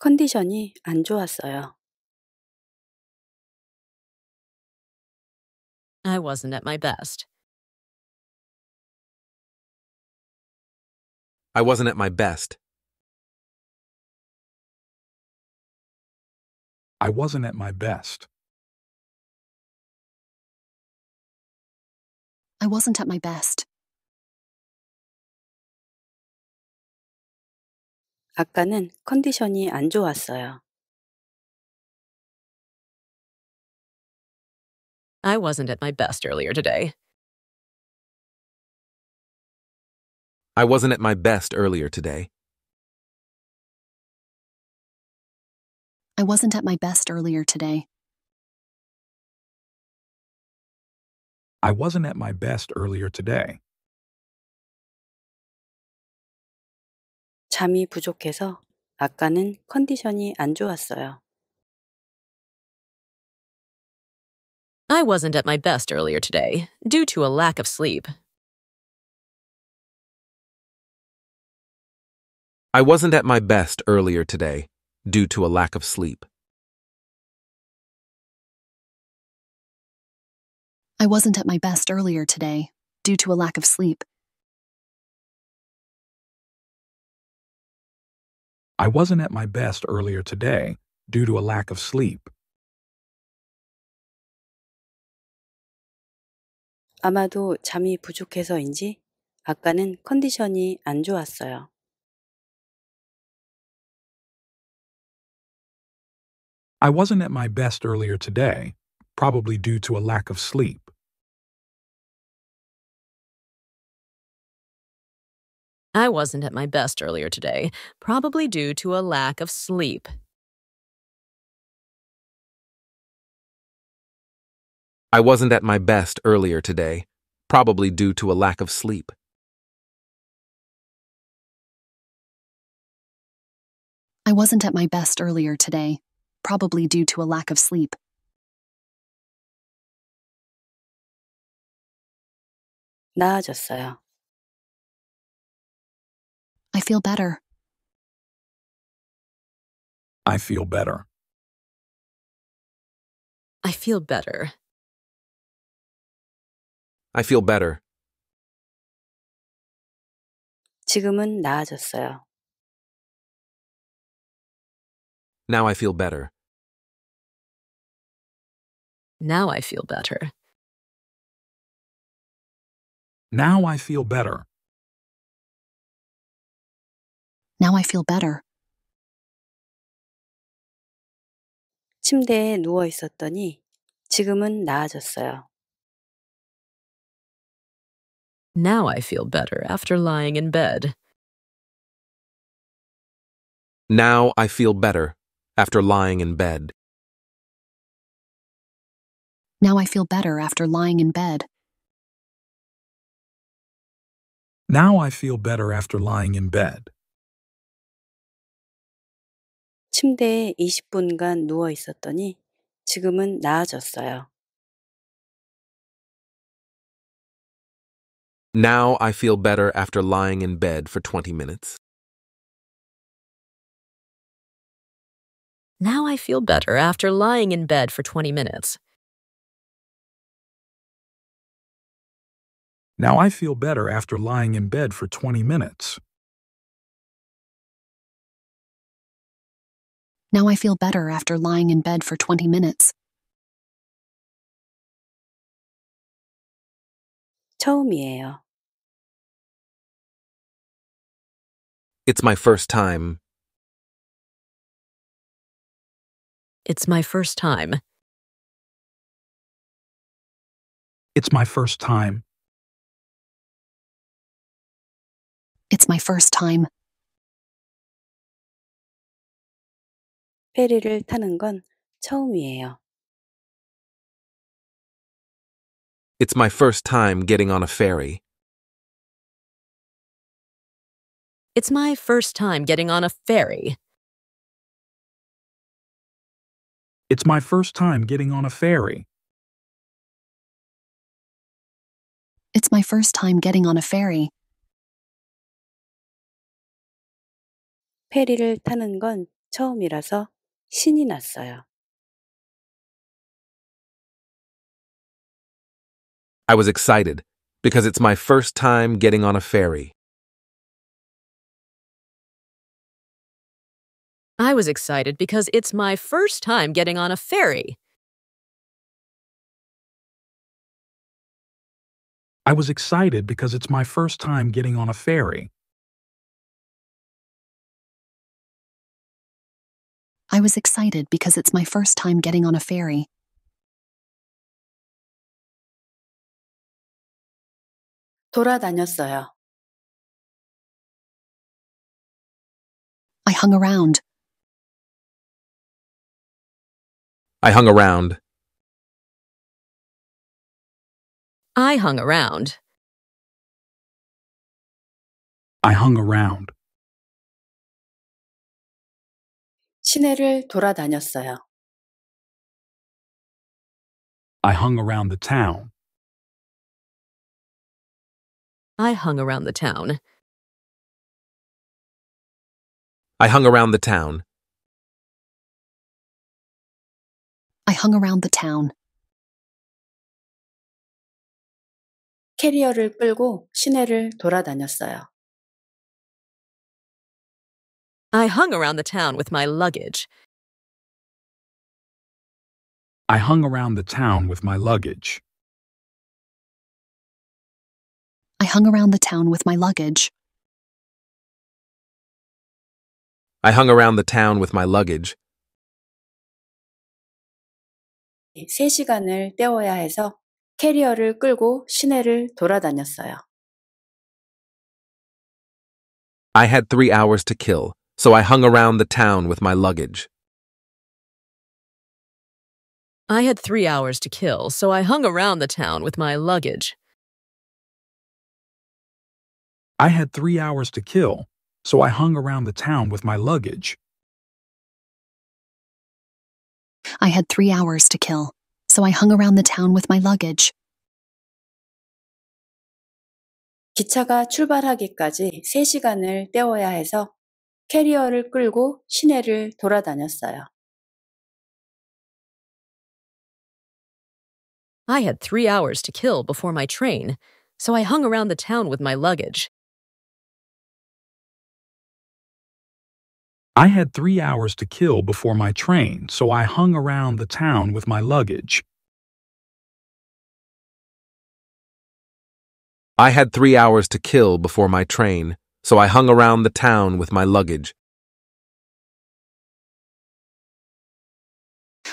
컨디션이 안 좋았어요. I wasn't at my best. I wasn't at my best. I wasn't at my best. I wasn't at my best. 아까는 컨디션이 안 좋았어요. I wasn't at my best earlier today. I wasn't at my best earlier today. I wasn't at my best earlier today. I wasn't at my best earlier today. 잠이 부족해서 아까는 컨디션이 안 좋았어요. I wasn't at my best earlier today due to a lack of sleep. I wasn't at my best earlier today due to a lack of sleep. I wasn't at my best earlier today due to a lack of sleep. I wasn't at my best earlier today due to a lack of sleep. 아마도 잠이 부족해서인지 아까는 컨디션이 안 좋았어요. I wasn't at my best earlier today, probably due to a lack of sleep. I wasn't at my best earlier today, probably due to a lack of sleep. I wasn't at my best earlier today, probably due to a lack of sleep. I wasn't at my best earlier today, probably due to a lack of sleep. 나아졌어요 feel better. I feel better. I feel better. I feel better. 지금은 나아졌어요. Now I feel better. Now I feel better. Now I feel better. Now I feel better. 침대에 누워 있었더니 지금은 나아졌어요. Now I feel better after lying in bed. Now I feel better after lying in bed. Now I feel better after lying in bed. Now I feel better after lying in bed. 침대에 20분간 누워 있었더니 지금은 나아졌어요. Now I feel better after lying in bed for 20 minutes. Now I feel better after lying in bed for 20 minutes. Now I feel better after lying in bed for 20 minutes. Now I feel better after lying in bed for 20 minutes. It's my first time. It's my first time. It's my first time. It's my first time. 페리를 타는 건 처음이에요. It's my first time getting on a ferry. It's my first time getting on a ferry. It's my first time getting on a ferry. It's my first time getting on a ferry. 페리를 타는 건 처음이라서 신이 났어요. I was excited because it's my first time getting on a ferry. I was excited because it's my first time getting on a ferry. I was excited because it's my first time getting on a ferry. I was excited because it's my first time getting on a ferry. I hung around. I hung around. I hung around. I hung around. 시내를 돌아다녔어요. I hung around the town. I hung around the town. I hung around the town. I hung around the town. 캐리어를 끌고 시내를 돌아다녔어요. I hung around the town with my luggage. I hung around the town with my luggage. I hung around the town with my luggage. I hung around the town with my luggage. 때워야 해서 캐리어를 끌고 시내를 돌아다녔어요. I had three hours to kill, so I hung around the town with my luggage. I had three hours to kill, so I hung around the town with my luggage. I had three hours to kill, so I hung around the town with my luggage. I had three hours to kill, so I hung around the town with my luggage. 기차가 출발하기까지 3시간을 때워야 해서 캐리어를 끌고 시내를 돌아다녔어요. I had three hours to kill before my train, so I hung around the town with my luggage. I had three hours to kill before my train, so I hung around the town with my luggage. I had three hours to kill before my train, so I hung around the town with my luggage.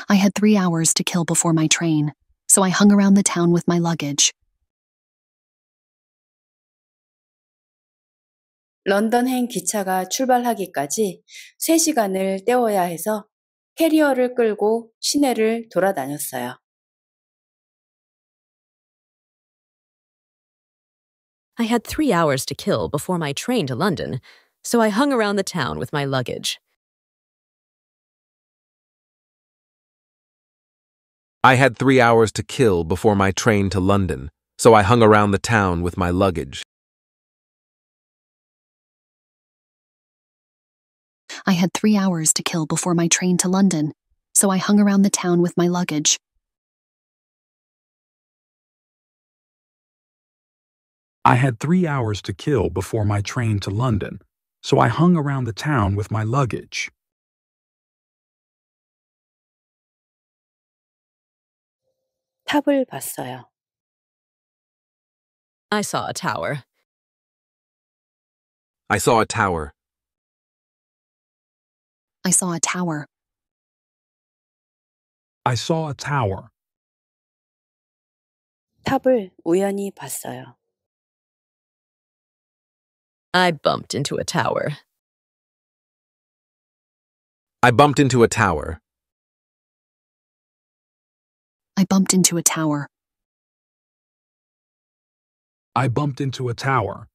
I had three hours to kill before my train, so I hung around the town with my luggage. 런던행 기차가 출발하기까지 3시간을 때워야 해서 캐리어를 끌고 시내를 돌아다녔어요. I had three hours to kill before my train to London, so I hung around the town with my luggage. I had three hours to kill before my train to London, so I hung around the town with my luggage. I had three hours to kill before my train to London, so I hung around the town with my luggage. I had three hours to kill before my train to London, so I hung around the town with my luggage. I saw a tower. I saw a tower. I saw a tower. I saw a tower. 탑을 우연히 봤어요. I bumped into a tower. I bumped into a tower. I bumped into a tower. I bumped into a tower.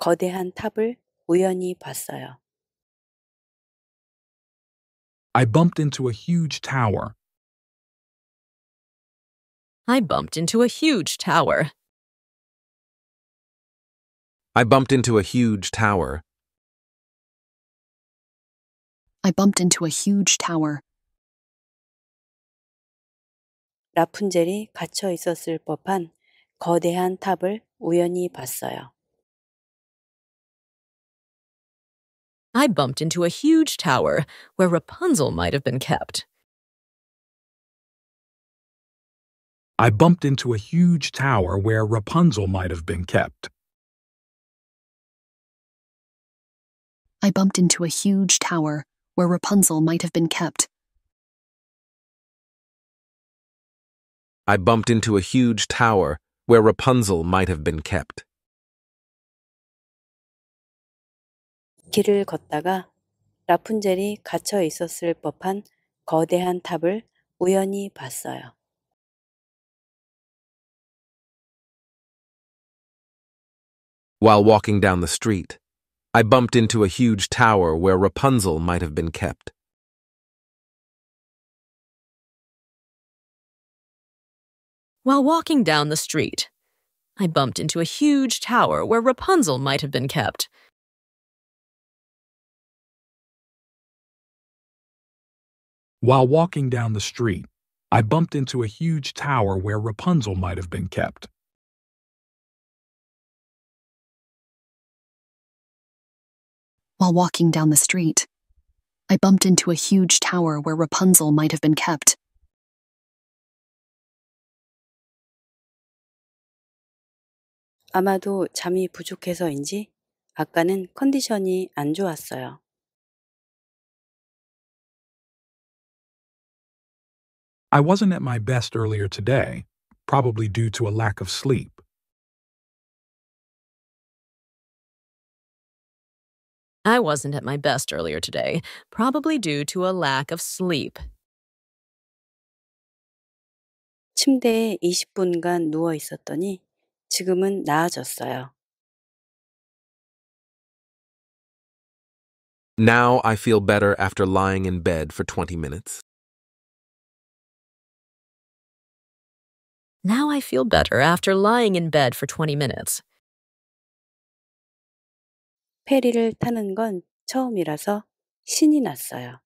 거대한 탑을 우연히 봤어요. I bumped into a huge tower. I bumped into a huge tower. I bumped into a huge tower. I bumped into a huge tower. 라푼젤이 갇혀 있었을 법한 거대한 탑을 우연히 봤어요. I bumped into a huge tower where Rapunzel might have been kept. I bumped into a huge tower where Rapunzel might have been kept. I bumped into a huge tower where Rapunzel might have been kept. I bumped into a huge tower where Rapunzel might have been kept. 길을 걷다가 라푼젤이 갇혀 있었을 법한 거대한 탑을 우연히 봤어요. While walking down the street, I bumped into a huge tower where Rapunzel might have been kept. While walking down the street, I bumped into a huge tower where Rapunzel might have been kept. While walking down the street, I bumped into a huge tower where Rapunzel might have been kept. while walking down the street. I bumped into a huge tower where Rapunzel might have been kept. 아마도 잠이 부족해서인지 아까는 컨디션이 안 좋았어요. I wasn't at my best earlier today, probably due to a lack of sleep. I wasn't at my best earlier today, probably due to a lack of sleep. 침대에 20분간 누워 있었더니 지금은 나아졌어요. Now I feel better after lying in bed for 20 minutes. Now I feel better after lying in bed for 20 minutes. 페리를 타는 건 처음이라서 신이 났어요.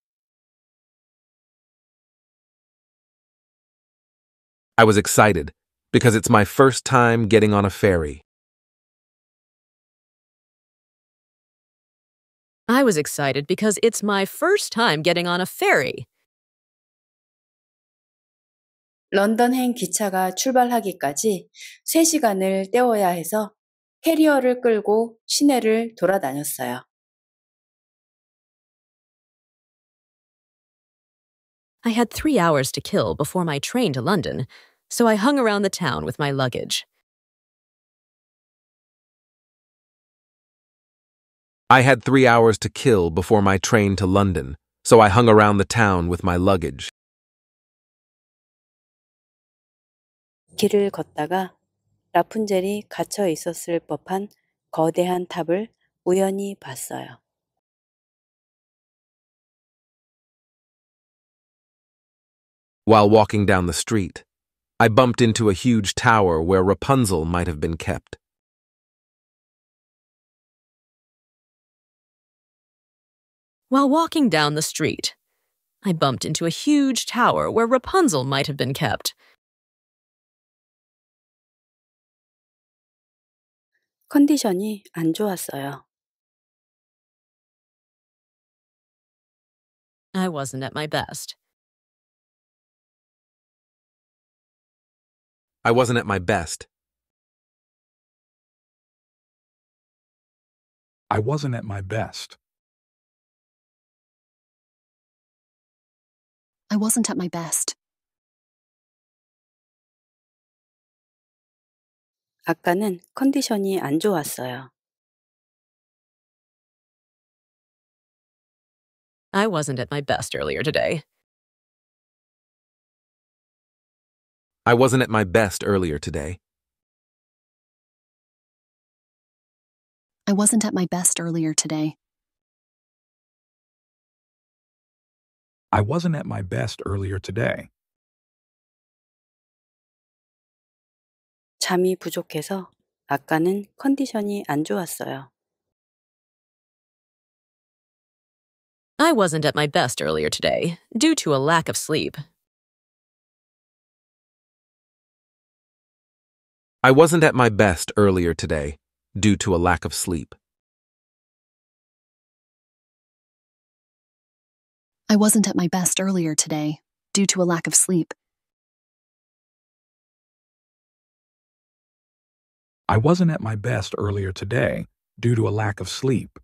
I was excited because it's my first time getting on a ferry. I was excited because it's my first time getting on a ferry. 런던행 기차가 출발하기까지 3시간을 때워야 해서 캐리어를 끌고 시내를 돌아다녔어요. I had three hours to kill before my train to London, so I hung around the town with my luggage. I had three hours to kill before my train to London, so I hung around the town with my luggage. 길을 걷다가 while walking down the street, I bumped into a huge tower where Rapunzel might have been kept. While walking down the street, I bumped into a huge tower where Rapunzel might have been kept. 컨디션이 안 좋았어요. I wasn't at my best. I wasn't at my best. I wasn't at my best. I wasn't at my best. 작가는 컨디션이 안 좋았어요. I wasn't at my best earlier today. I wasn't at my best earlier today. I wasn't at my best earlier today. I wasn't at my best earlier today. 잠이 부족해서 아까는 컨디션이 안 좋았어요. I wasn't at my best earlier today due to a lack of sleep. I wasn't at my best earlier today due to a lack of sleep. I wasn't at my best earlier today due to a lack of sleep. I wasn't at my best earlier today due to a lack of sleep.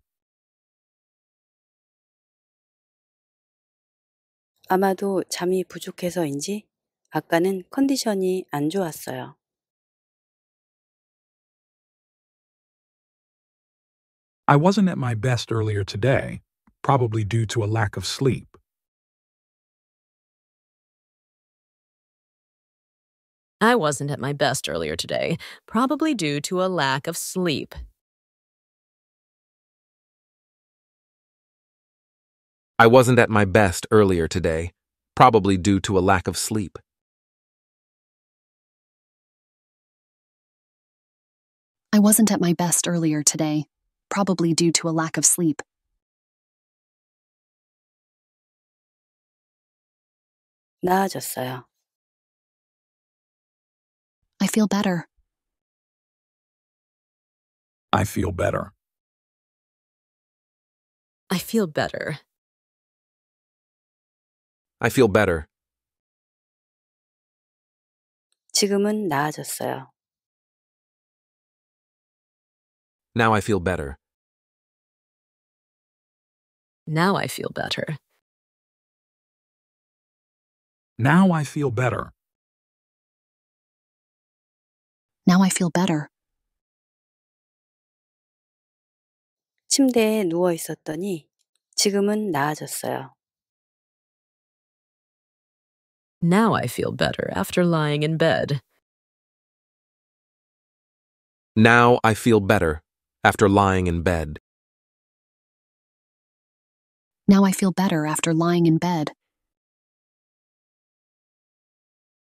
아마도 잠이 부족해서인지 아까는 컨디션이 안 좋았어요. I wasn't at my best earlier today, probably due to a lack of sleep. I wasn't at my best earlier today, probably due to a lack of sleep. I wasn't at my best earlier today, probably due to a lack of sleep. I wasn't at my best earlier today, probably due to a lack of sleep. 나아졌어요. I feel better. I feel better. I feel better. I feel better. 지금은 나아졌어요. Now I feel better. Now I feel better. Now I feel better. Now I feel better. 침대에 누워 있었더니 지금은 나아졌어요. Now I feel better after lying in bed. Now I feel better after lying in bed. Now I feel better after lying in bed.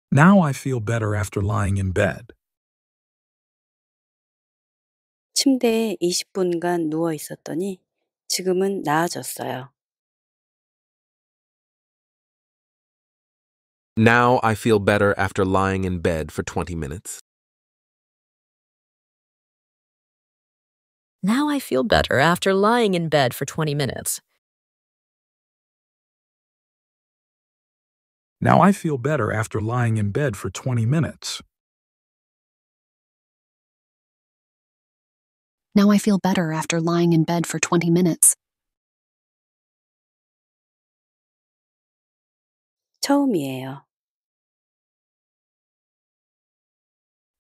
Now I feel better after lying in bed. 침대에 20분간 누워 있었더니 지금은 나아졌어요. Now I feel better after lying in bed for 20 minutes. Now I feel better after lying in bed for 20 minutes. Now I feel better after lying in bed for 20 minutes. Now I feel better after lying in bed for 20 minutes.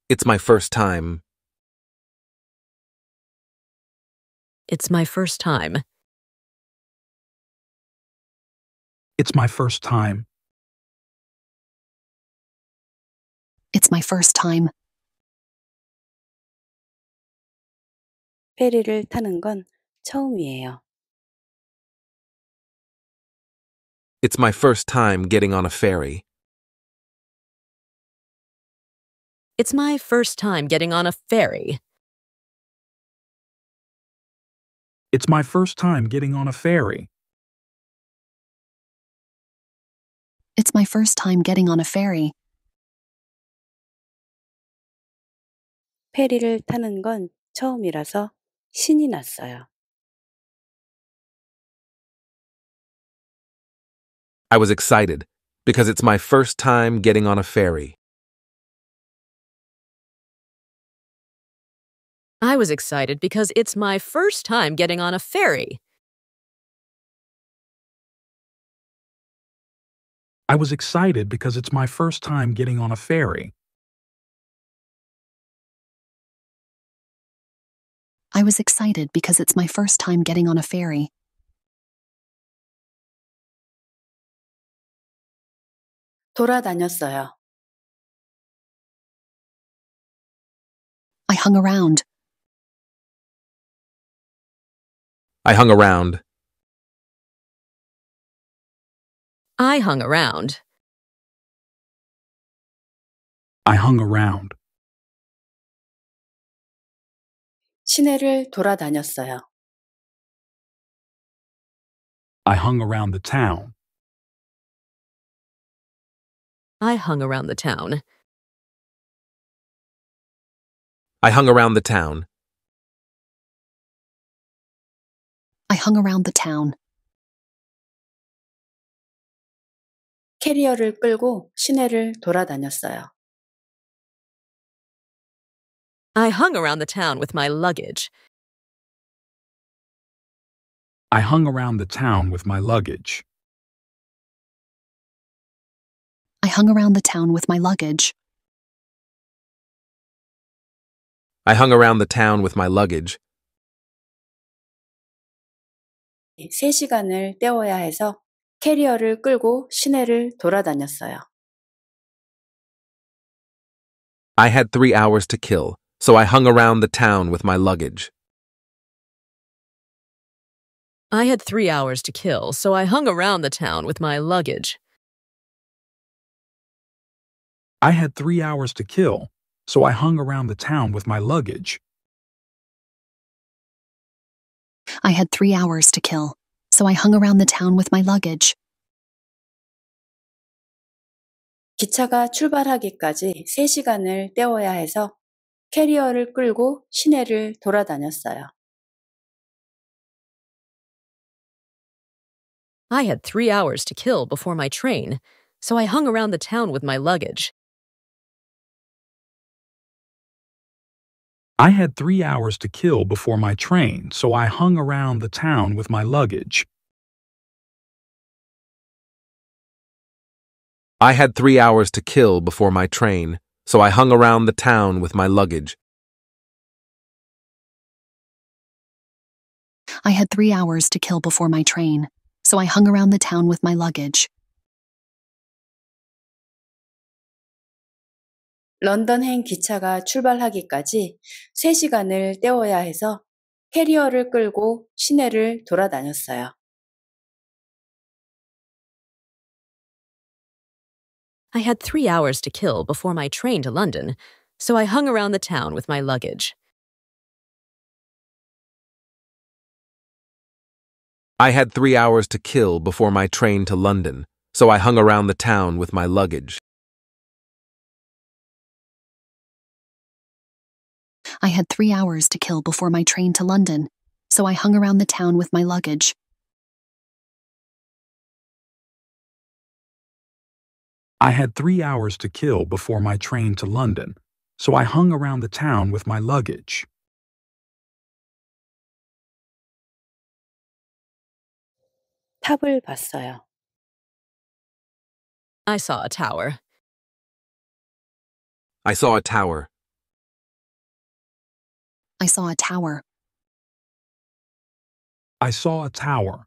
It's my first time. It's my first time. It's my first time. It's my first time. 페리를 타는 건 처음이에요. It's my first time getting on a ferry. It's my first time getting on a ferry. It's my first time getting on a ferry. It's my first time getting on a ferry. 페리를 타는 건 처음이라서 신이 났어요. I was excited because it's my first time getting on a ferry. I was excited because it's my first time getting on a ferry. I was excited because it's my first time getting on a ferry. I was excited because it's my first time getting on a ferry. I hung around. I hung around. I hung around. I hung around. 시내를 돌아다녔어요. I hung around the town. I hung around the town. I hung around the town. I hung around the town. 캐리어를 끌고 시내를 돌아다녔어요. I hung around the town with my luggage. I hung around the town with my luggage. I hung around the town with my luggage. I hung around the town with my luggage. 3시간을 때워야 해서 캐리어를 끌고 시내를 돌아다녔어요. I had three hours to kill, so I hung around the town with my luggage. I had three hours to kill, so I hung around the town with my luggage. I had three hours to kill, so I hung around the town with my luggage. I had three hours to kill, so I hung around the town with my luggage. 기차가 출발하기까지 3시간을 때워야 해서 캐리어를 끌고 시내를 돌아다녔어요. I had three hours to kill before my train, so I hung around the town with my luggage. I had three hours to kill before my train, so I hung around the town with my luggage. I had three hours to kill before my train, so I hung around the town with my luggage. I had three hours to kill before my train, so I hung around the town with my luggage. 런던행 기차가 출발하기까지 3시간을 때워야 해서 캐리어를 끌고 시내를 돌아다녔어요. I had three hours to kill before my train to London, so I hung around the town with my luggage. I had three hours to kill before my train to London, so I hung around the town with my luggage. I had three hours to kill before my train to London, so I hung around the town with my luggage. I had three hours to kill before my train to London, so I hung around the town with my luggage. I saw a tower. I saw a tower. I saw a tower. I saw a tower.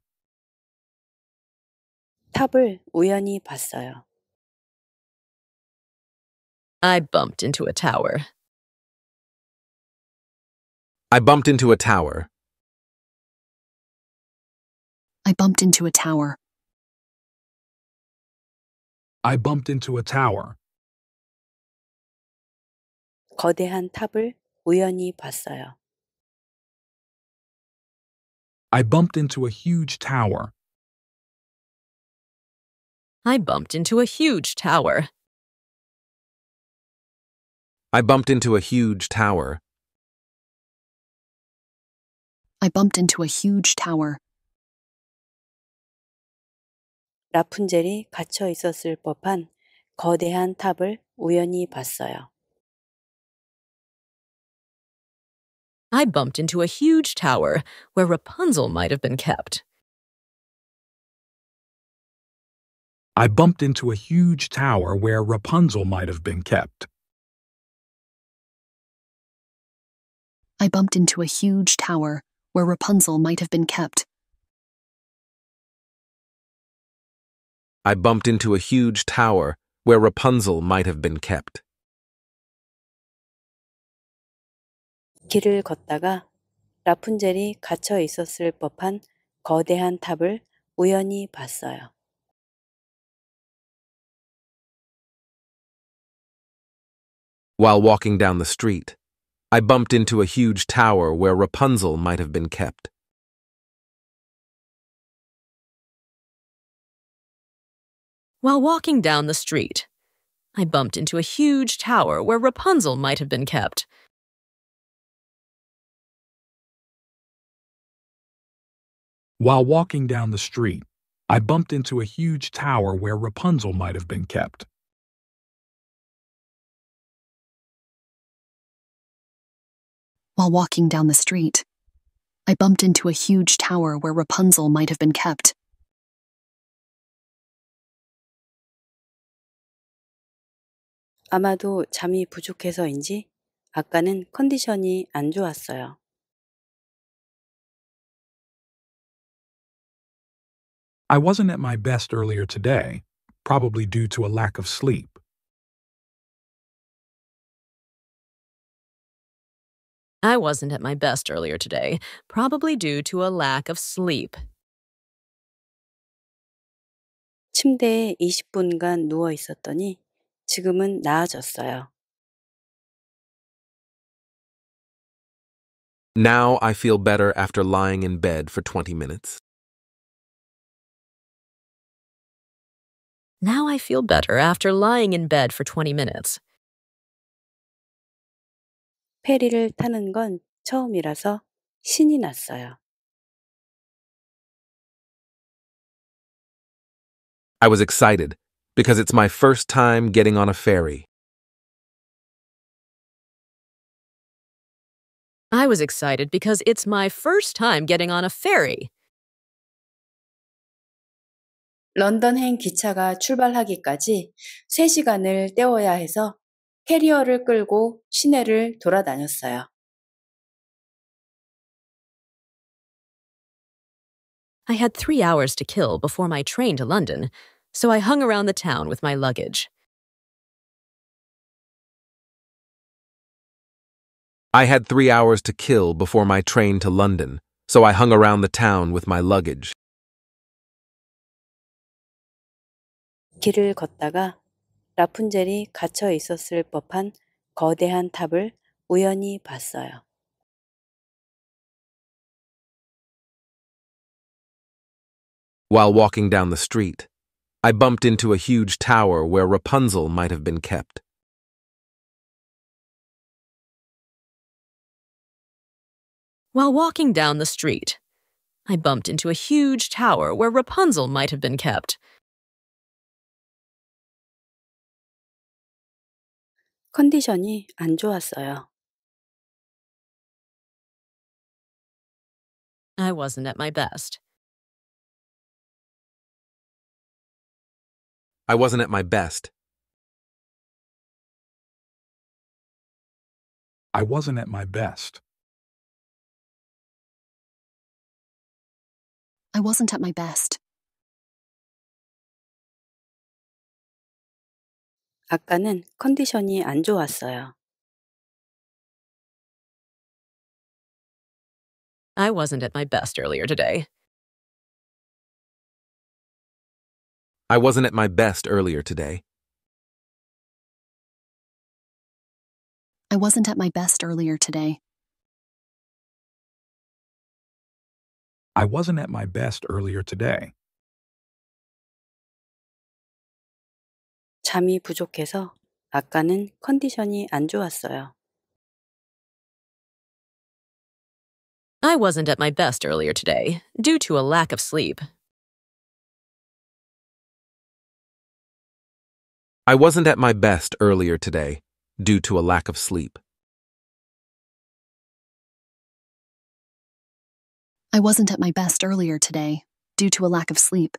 탑을 우연히 봤어요. I bumped into a tower. I bumped into a tower. I bumped into a tower. I bumped into a tower. 거대한 탑을 우연히 봤어요. I bumped into a huge tower. I bumped into a huge tower. I bumped into a huge tower. I bumped into a huge tower. 라푼젤이 갇혀 있었을 법한 거대한 탑을 우연히 봤어요. I bumped into a huge tower where Rapunzel might have been kept. I bumped into a huge tower where Rapunzel might have been kept. I bumped into a huge tower where Rapunzel might have been kept. I bumped into a huge tower where Rapunzel might have been kept. 길을 걷다가 라푼젤이 갇혀 있었을 법한 거대한 탑을 우연히 봤어요. While walking down the street, I bumped into a huge tower where Rapunzel might have been kept. While walking down the street, I bumped into a huge tower where Rapunzel might have been kept. While walking down the street, I bumped into a huge tower where Rapunzel might have been kept. while walking down the street. I bumped into a huge tower where Rapunzel might have been kept. 아마도 잠이 부족해서인지 아까는 컨디션이 안 좋았어요. I wasn't at my best earlier today, probably due to a lack of sleep. I wasn't at my best earlier today, probably due to a lack of sleep. 침대에 20분간 누워 있었더니 지금은 나아졌어요. Now I feel better after lying in bed for 20 minutes. Now I feel better after lying in bed for 20 minutes. 페리를 타는 건 처음이라서 신이 났어요. I was excited because it's my first time getting on a ferry. I was excited because it's my first time getting on a ferry. 런던행 기차가 출발하기까지 3시간을 때워야 해서 캐리어를 끌고 시내를 돌아다녔어요. I had three hours to kill before my train to London, so I hung around the town with my luggage. I had three hours to kill before my train to London, so I hung around the town with my luggage. 길을 걷다가 라푼젤이 갇혀 있었을 법한 거대한 탑을 우연히 봤어요. While walking down the street, I bumped into a huge tower where Rapunzel might have been kept. While walking down the street, I bumped into a huge tower where Rapunzel might have been kept. 컨디션이 안 좋았어요. I wasn't at my best. I wasn't at my best. I wasn't at my best. I wasn't at my best. 아까는 컨디션이 안 좋았어요. I wasn't at my best earlier today. I wasn't at my best earlier today. I wasn't at my best earlier today. I wasn't at my best earlier today. 잠이 부족해서 아까는 컨디션이 안 좋았어요. I wasn't at my best earlier today due to a lack of sleep. I wasn't at my best earlier today due to a lack of sleep. I wasn't at my best earlier today due to a lack of sleep.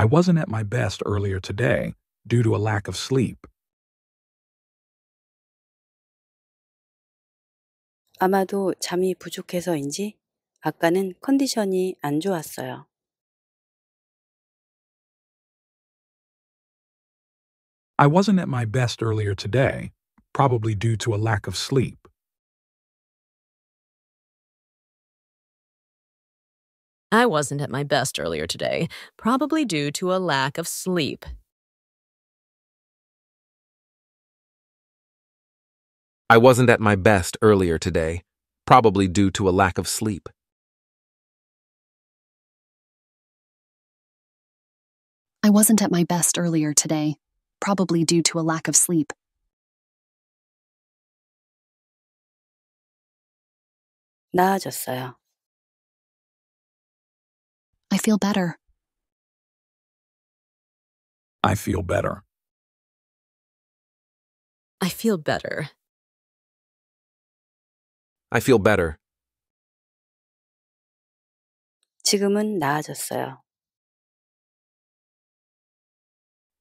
I wasn't at my best earlier today due to a lack of sleep. 아마도 잠이 부족해서인지 아까는 컨디션이 안 좋았어요. I wasn't at my best earlier today, probably due to a lack of sleep. I wasn't at my best earlier today, probably due to a lack of sleep. I wasn't at my best earlier today, probably due to a lack of sleep. I wasn't at my best earlier today, probably due to a lack of sleep. 나아졌어요 feel better. I feel better. I feel better. I feel better. 지금은 나아졌어요.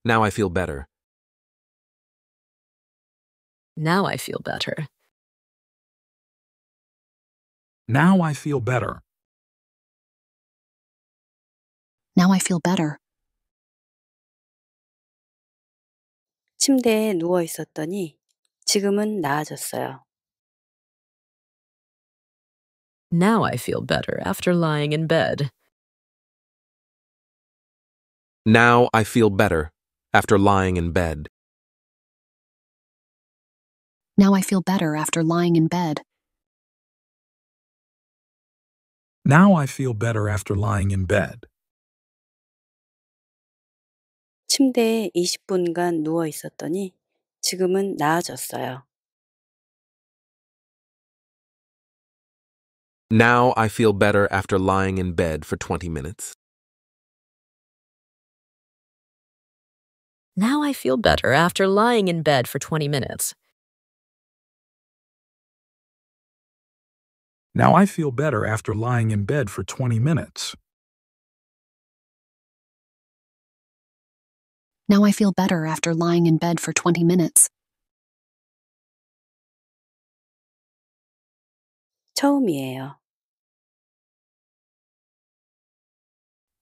Now I feel better. Now I feel better. Now I feel better. Now I feel better. 침대에 누워 있었더니 지금은 나아졌어요. Now I feel better after lying in bed. Now I feel better after lying in bed. Now I feel better after lying in bed. Now I feel better after lying in bed. 침대에 20분간 누워 있었더니 지금은 나아졌어요. Now I feel better after lying in bed for 20 minutes. Now I feel better after lying in bed for 20 minutes. Now I feel better after lying in bed for 20 minutes. Now I feel better after lying in bed for 20 minutes. 처음이에요.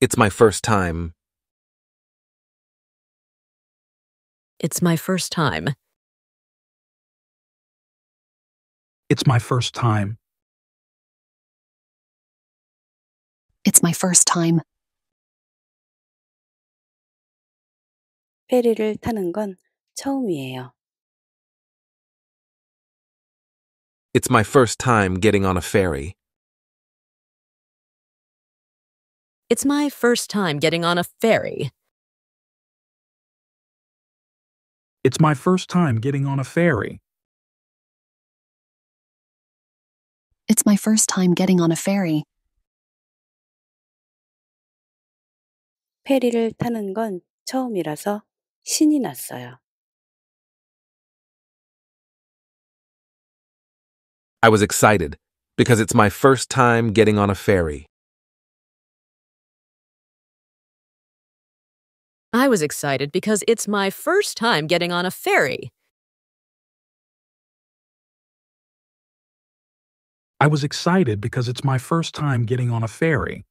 It's my first time. It's my first time. It's my first time. It's my first time. 페리를 타는 건 처음이에요. It's my first time getting on a ferry. It's my first time getting on a ferry. It's my first time getting on a ferry. It's my first time getting on a ferry. 페리를 타는 건 처음이라서 신이 났어요. I was excited because it's my first time getting on a ferry. I was excited because it's my first time getting on a ferry. I was excited because it's my first time getting on a ferry.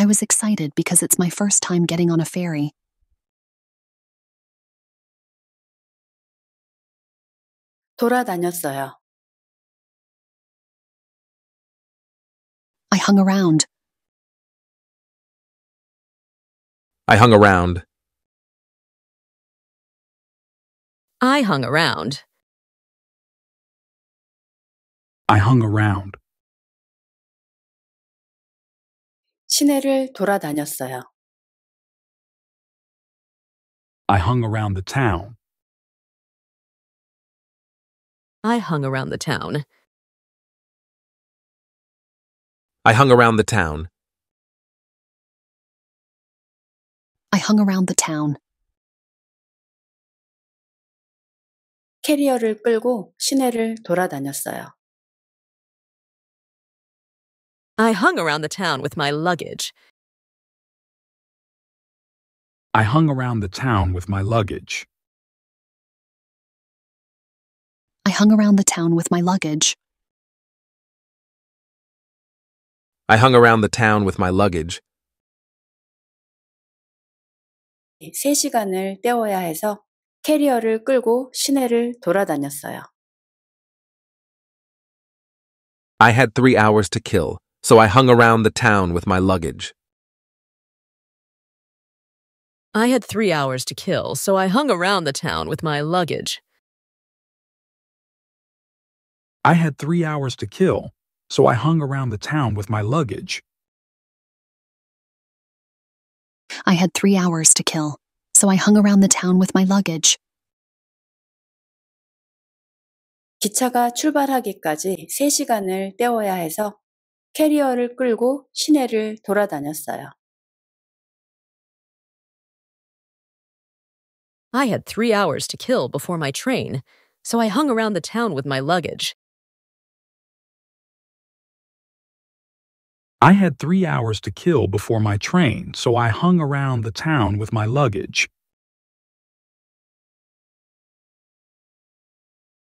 I was excited because it's my first time getting on a ferry. I hung around. I hung around. I hung around. I hung around. 시내를 돌아다녔어요. I hung around the town. I hung around the town. I hung around the town. I hung around the town. 캐리어를 끌고 시내를 돌아다녔어요. I hung around the town with my luggage. I hung around the town with my luggage. I hung around the town with my luggage. I hung around the town with my luggage. 3시간을 때워야 해서 캐리어를 끌고 시내를 돌아다녔어요. I had three hours to kill, so I hung around the town with my luggage. I had three hours to kill, so I hung around the town with my luggage. I had three hours to kill, so I hung around the town with my luggage. I had three hours to kill, so I hung around the town with my luggage. 기차가 출발하기까지 3시간을 때워야 해서 캐리어를 끌고 시내를 돌아다녔어요. I had three hours to kill before my train, so I hung around the town with my luggage. I had three hours to kill before my train, so I hung around the town with my luggage.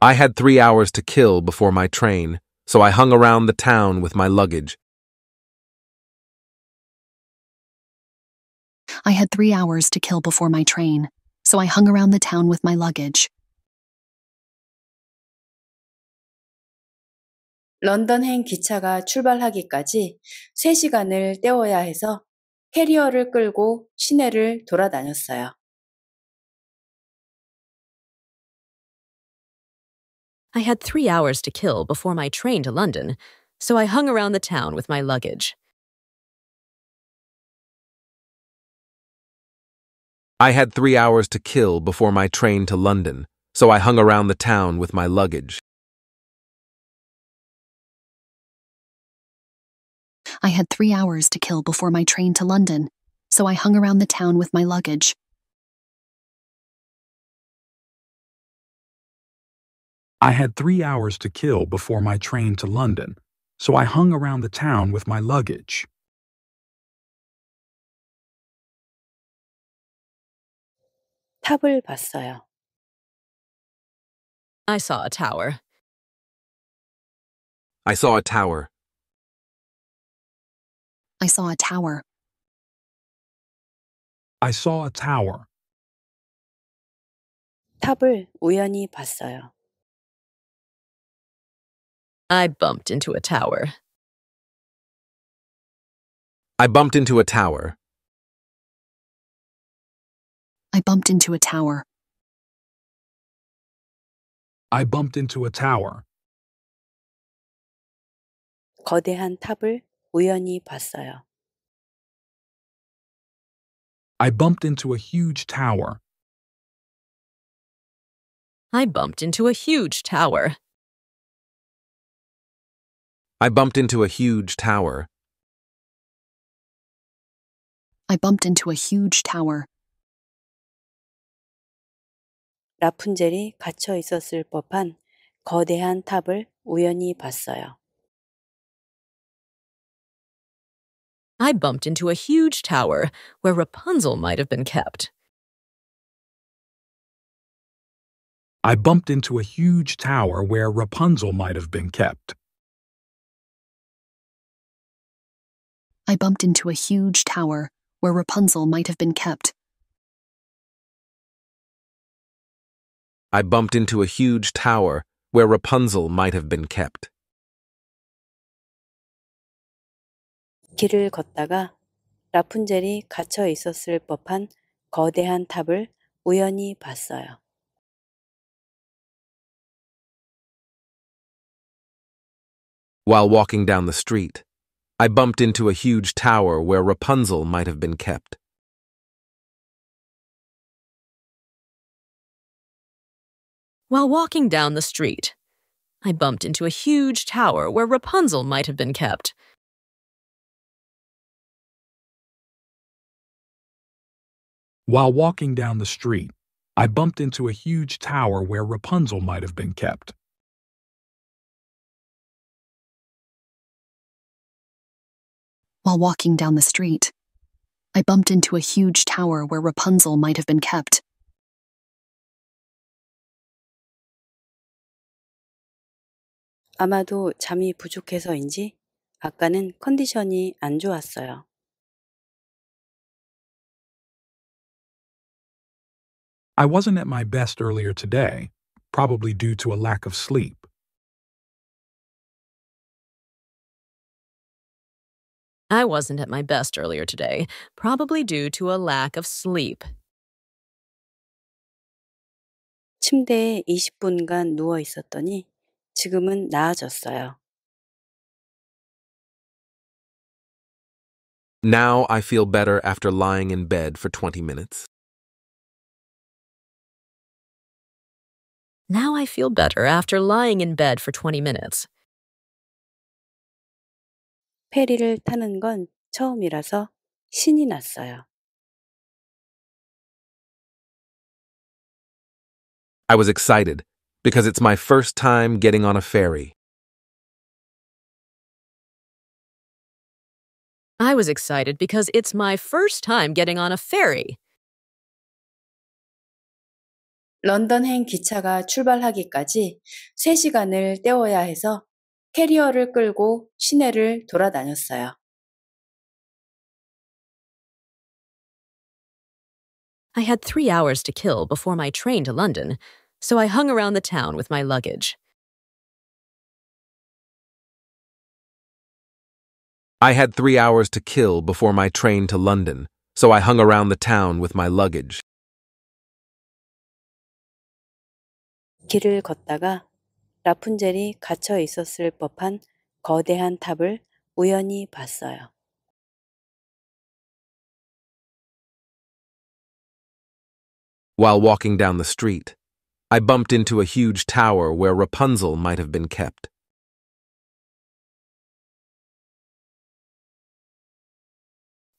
I had three hours to kill before my train, so I hung around the town with my luggage. I had three hours to kill before my train, so I hung around the town with my luggage. 런던행 기차가 출발하기까지 3시간을 때워야 해서 캐리어를 끌고 시내를 돌아다녔어요. I had three hours to kill before my train to London, so I hung around the town with my luggage. I had three hours to kill before my train to London, so I hung around the town with my luggage. I had three hours to kill before my train to London, so I hung around the town with my luggage. I had three hours to kill before my train to London, so I hung around the town with my luggage. I saw a tower. I saw a tower. I saw a tower. I saw a tower. 탑을 우연히 봤어요. I bumped into a tower. I bumped into a tower. I bumped into a tower. I bumped into a tower. 거대한 탑을 우연히 봤어요. I bumped into a huge tower. I bumped into a huge tower. I bumped into a huge tower. I bumped into a huge tower. 라푼젤이 갇혀 있었을 법한 거대한 탑을 우연히 봤어요. I bumped into a huge tower where Rapunzel might have been kept. I bumped into a huge tower where Rapunzel might have been kept. I bumped into a huge tower where Rapunzel might have been kept. I bumped into a huge tower where Rapunzel might have been kept. 길을 걷다가 라푼젤이 갇혀 있었을 법한 거대한 탑을 우연히 봤어요. While walking down the street, I bumped into a huge tower where Rapunzel might have been kept. While walking down the street, I bumped into a huge tower where Rapunzel might have been kept. While walking down the street, I bumped into a huge tower where Rapunzel might have been kept. while walking down the street. I bumped into a huge tower where Rapunzel might have been kept. 아마도 잠이 부족해서인지 아까는 컨디션이 안 좋았어요. I wasn't at my best earlier today, probably due to a lack of sleep. I wasn't at my best earlier today, probably due to a lack of sleep. 침대에 20분간 누워 있었더니 지금은 나아졌어요. Now I feel better after lying in bed for 20 minutes. Now I feel better after lying in bed for 20 minutes. 페리를 타는 건 처음이라서 신이 났어요. I was excited because it's my first time getting on a ferry. I was excited because it's my first time getting on a ferry. 런던행 기차가 출발하기까지 3시간을 때워야 해서 캐리어를 끌고 시내를 I had three hours to kill before my train to London, so I hung around the town with my luggage. I had three hours to kill before my train to London, so I hung around the town with my luggage. 길을 걷다가 라푼젤이 갇혀 있었을 법한 거대한 탑을 우연히 봤어요. While walking down the street, I bumped into a huge tower where Rapunzel might have been kept.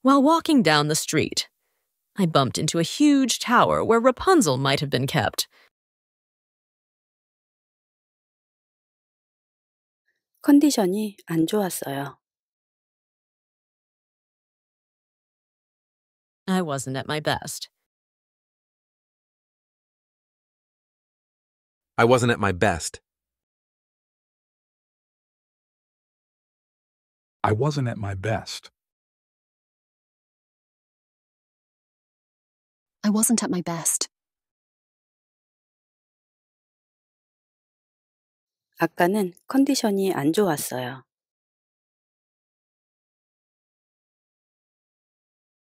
While walking down the street, I bumped into a huge tower where Rapunzel might have been kept. 컨디션이 안 좋았어요. I wasn't at my best. I wasn't at my best. I wasn't at my best. I wasn't at my best. 아까는 컨디션이 안 좋았어요.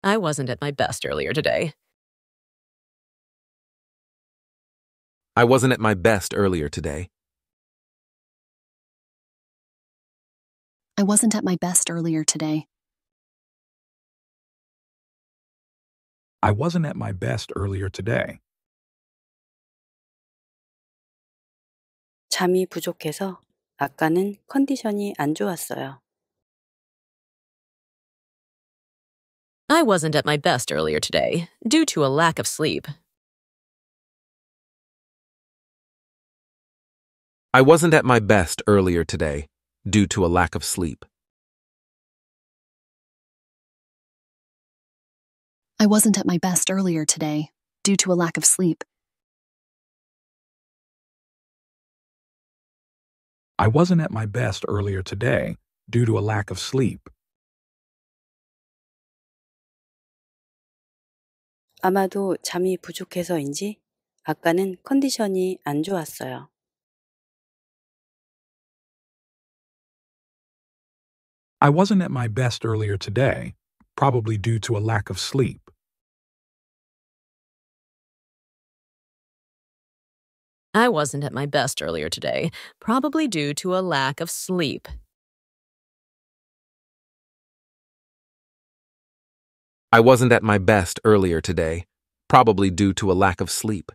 I wasn't at my best earlier today. I wasn't at my best earlier today. I wasn't at my best earlier today. I wasn't at my best earlier today. 잠이 부족해서 아까는 컨디션이 안 좋았어요. I wasn't at my best earlier today due to a lack of sleep. I wasn't at my best earlier today due to a lack of sleep. I wasn't at my best earlier today due to a lack of sleep. I wasn't at my best earlier today due to a lack of sleep. 아마도 잠이 부족해서인지 아까는 컨디션이 안 좋았어요. I wasn't at my best earlier today, probably due to a lack of sleep. I wasn't at my best earlier today, probably due to a lack of sleep. I wasn't at my best earlier today, probably due to a lack of sleep.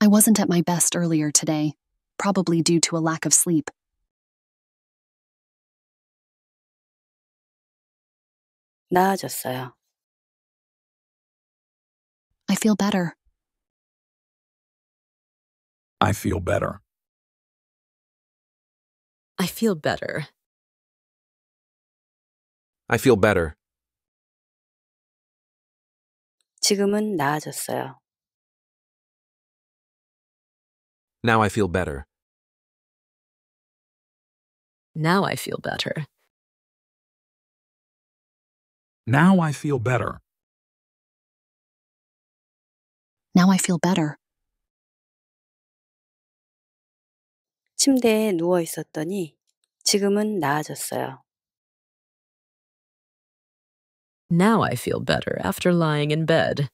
I wasn't at my best earlier today, probably due to a lack of sleep. 나아졌어요. I feel better. I feel better. I feel better. I feel better. 지금은 나아졌어요. Now I feel better. Now I feel better. Now I feel better. Now I feel better. 침대에 누워 있었더니 지금은 나아졌어요. Now I feel better after lying in bed.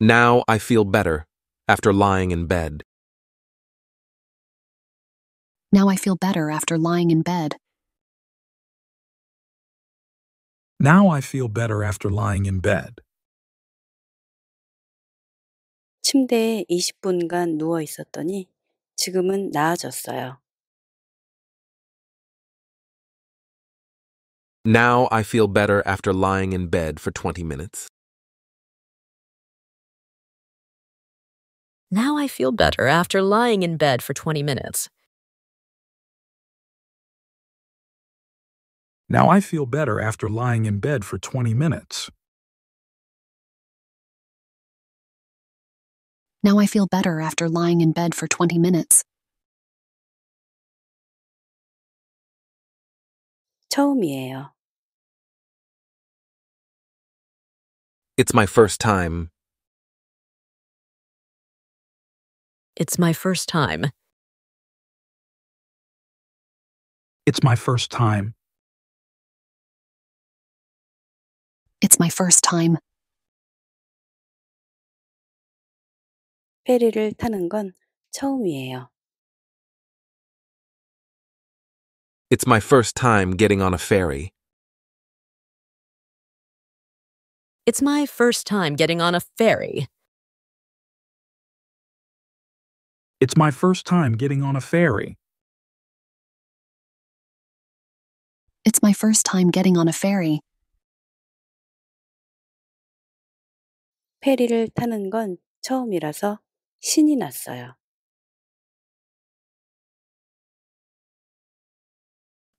Now I feel better after lying in bed. Now I feel better after lying in bed. Now I feel better after lying in bed. 침대에 20분간 누워 있었더니 지금은 나아졌어요. Now I feel better after lying in bed for 20 minutes. Now I feel better after lying in bed for 20 minutes. Now I feel better after lying in bed for 20 minutes. Now I feel better after lying in bed for 20 minutes. It's my first time. It's my first time. It's my first time. It's my first time. 페리를 타는 건 처음이에요. It's my first time getting on a ferry. It's my first time getting on a ferry. It's my first time getting on a ferry. It's my first time getting on a ferry. 페리를 타는 건 처음이라서 신이 났어요.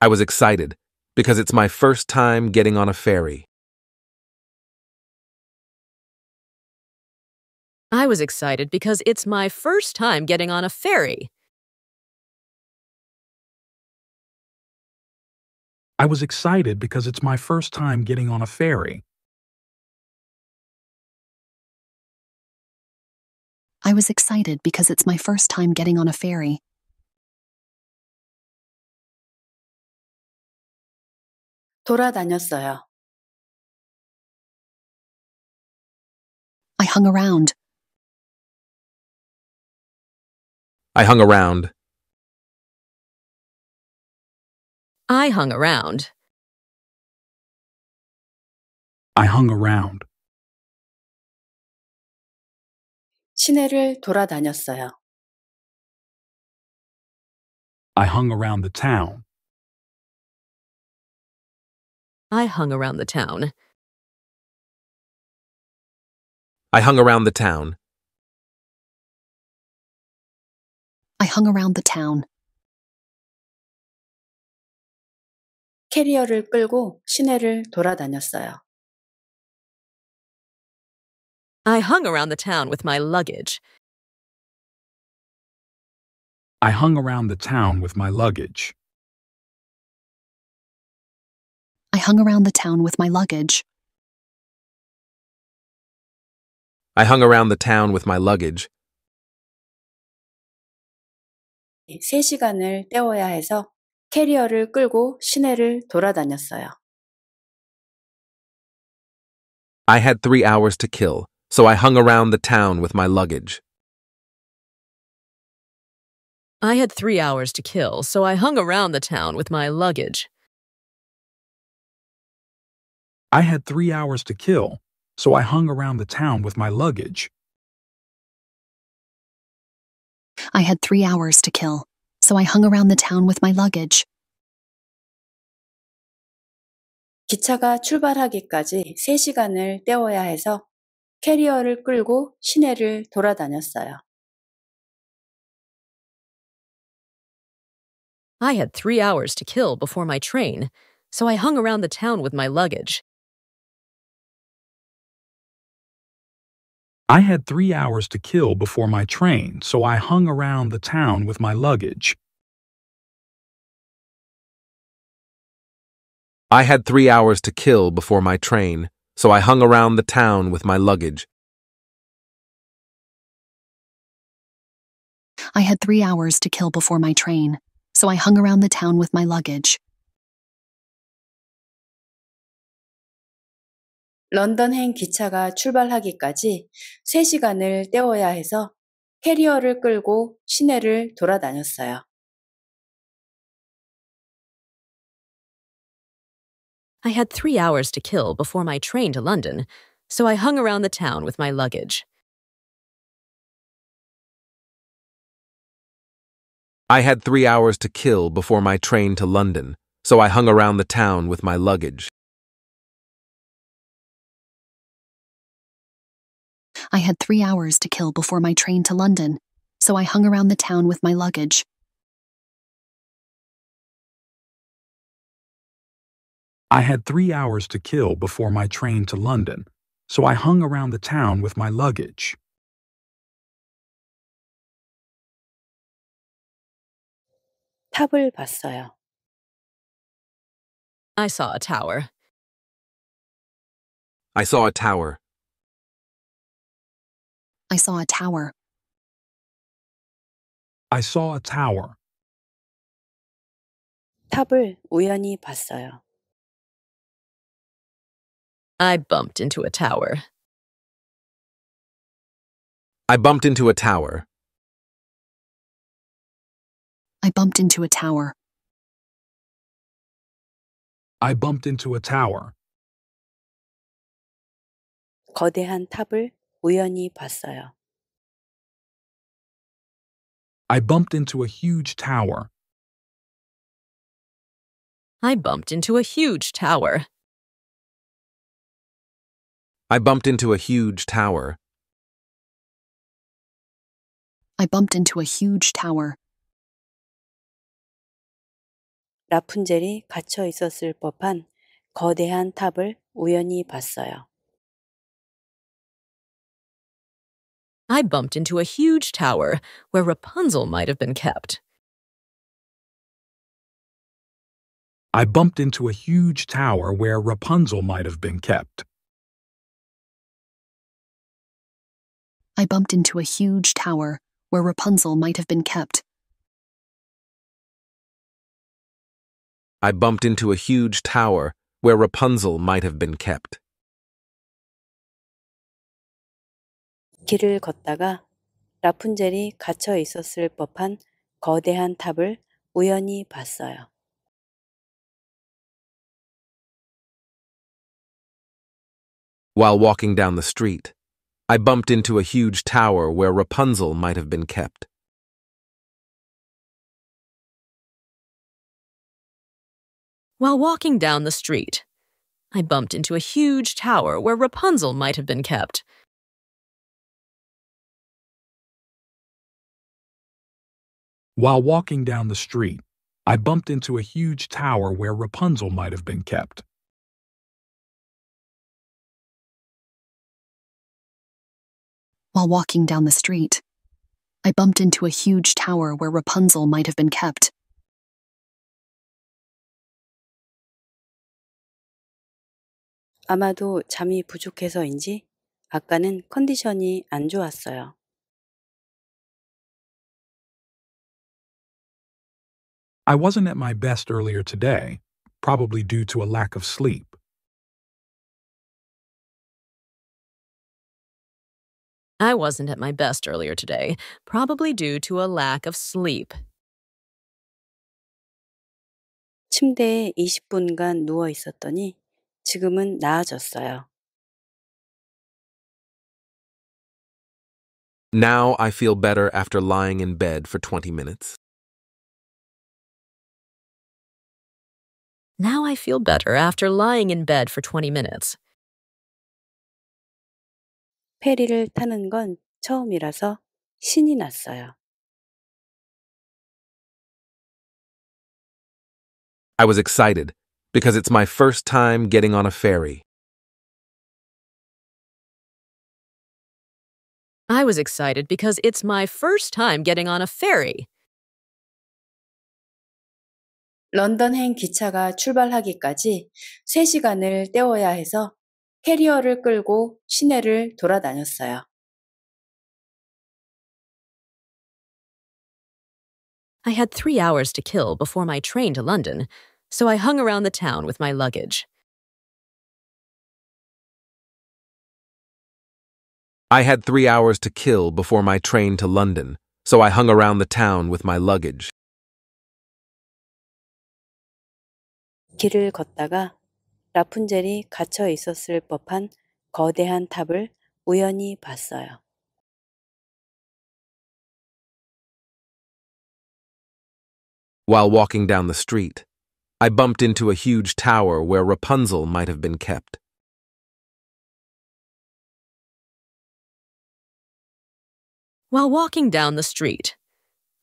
I was excited because it's my first time getting on a ferry. I was excited because it's my first time getting on a ferry. I was excited because it's my first time getting on a ferry. I was excited because it's my first time getting on a ferry. I hung around. I hung around. I hung around. I hung around. 시내를 돌아다녔어요. I hung around the town. I hung around the town. I hung around the town. I hung around the town. 캐리어를 끌고 시내를 돌아다녔어요. I hung around the town with my luggage. I hung around the town with my luggage. I hung around the town with my luggage. I hung around the town with my luggage. 3시간을 때워야 해서 캐리어를 끌고 시내를 돌아다녔어요. I had three hours to kill, so I hung around the town with my luggage. I had three hours to kill, so I hung around the town with my luggage. I had three hours to kill, so I hung around the town with my luggage. I had three hours to kill, so I hung around the town with my luggage. 기차가 출발하기까지 3시간을 때워야 해서 캐리어를 끌고 시내를 돌아다녔어요. I had three hours to kill before my train, so I hung around the town with my luggage. I had three hours to kill before my train, so I hung around the town with my luggage. I had three hours to kill before my train, so I hung around the town with my luggage. I had three hours to kill before my train, so I hung around the town with my luggage. 런던행 기차가 출발하기까지 3시간을 때워야 해서 캐리어를 끌고 시내를 돌아다녔어요. I had three hours to kill before my train to London, so I hung around the town with my luggage. I had three hours to kill before my train to London, so I hung around the town with my luggage. I had three hours to kill before my train to London, so I hung around the town with my luggage. I had three hours to kill before my train to London, so I hung around the town with my luggage. I saw a tower. I saw a tower. I saw a tower. I saw a tower. 탑을 우연히 봤어요. I bumped into a tower. I bumped into a tower. I bumped into a tower. I bumped into a tower. 거대한 탑을 우연히 봤어요. I bumped into a huge tower. I bumped into a huge tower. I bumped into a huge tower. I bumped into a huge tower. 라푼젤이 갇혀 있었을 법한 거대한 탑을 우연히 봤어요. I bumped into a huge tower where Rapunzel might have been kept. I bumped into a huge tower where Rapunzel might have been kept. I bumped into a huge tower where Rapunzel might have been kept. I bumped into a huge tower where Rapunzel might have been kept. 길을 걷다가 라푼젤이 갇혀 있었을 법한 거대한 탑을 우연히 봤어요. While walking down the street, I bumped into a huge tower where Rapunzel might have been kept. While walking down the street, I bumped into a huge tower where Rapunzel might have been kept. While walking down the street, I bumped into a huge tower where Rapunzel might have been kept. while walking down the street. I bumped into a huge tower where Rapunzel might have been kept. 아마도 잠이 부족해서인지 아까는 컨디션이 안 좋았어요. I wasn't at my best earlier today, probably due to a lack of sleep. I wasn't at my best earlier today, probably due to a lack of sleep. 침대에 20분간 누워 있었더니 지금은 나아졌어요. Now I feel better after lying in bed for 20 minutes. Now I feel better after lying in bed for 20 minutes. 페리를 타는 건 처음이라서 신이 났어요. I was excited because it's my first time getting on a ferry. I was excited because it's my first time getting on a ferry. 런던행 기차가 출발하기까지 3시간을 때워야 해서 캐리어를 끌고 시내를 I had three hours to kill before my train to London, so I hung around the town with my luggage. I had three hours to kill before my train to London, so I hung around the town with my luggage. 길을 걷다가 라푼젤이 갇혀 있었을 법한 거대한 탑을 우연히 봤어요. While walking down the street, I bumped into a huge tower where Rapunzel might have been kept. While walking down the street,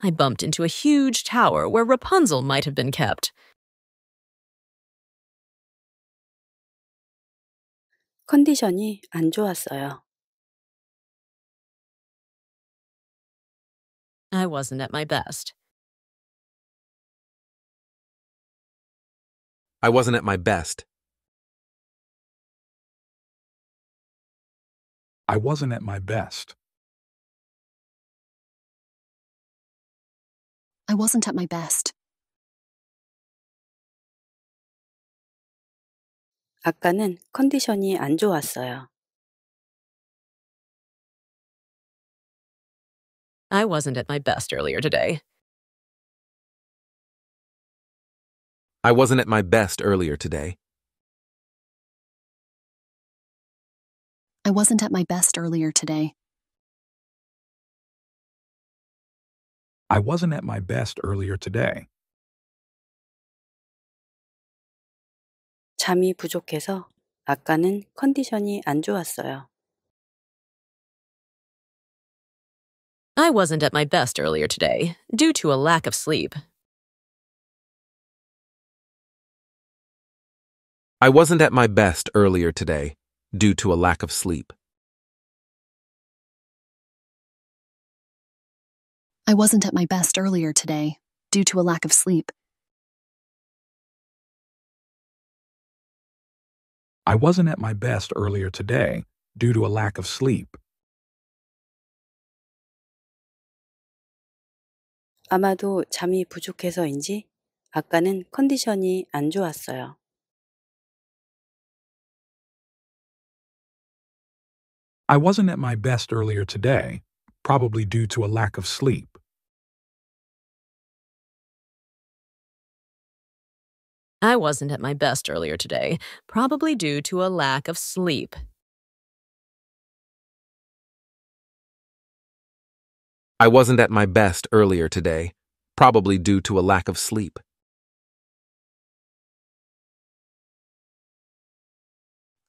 I bumped into a huge tower where Rapunzel might have been kept. 컨디션이 안 좋았어요. I wasn't at my best. I wasn't at my best. I wasn't at my best. I wasn't at my best. 아까는 컨디션이 안 좋았어요. I wasn't at my best earlier today. I wasn't at my best earlier today. I wasn't at my best earlier today. I wasn't at my best earlier today. 잠이 부족해서 아까는 컨디션이 안 좋았어요. I wasn't at my best earlier today due to a lack of sleep. I wasn't at my best earlier today due to a lack of sleep. I wasn't at my best earlier today due to a lack of sleep. I wasn't at my best earlier today due to a lack of sleep. 아마도 잠이 부족해서인지 아까는 컨디션이 안 좋았어요. I wasn't at my best earlier today, probably due to a lack of sleep. I wasn't at my best earlier today, probably due to a lack of sleep. I wasn't at my best earlier today, probably due to a lack of sleep.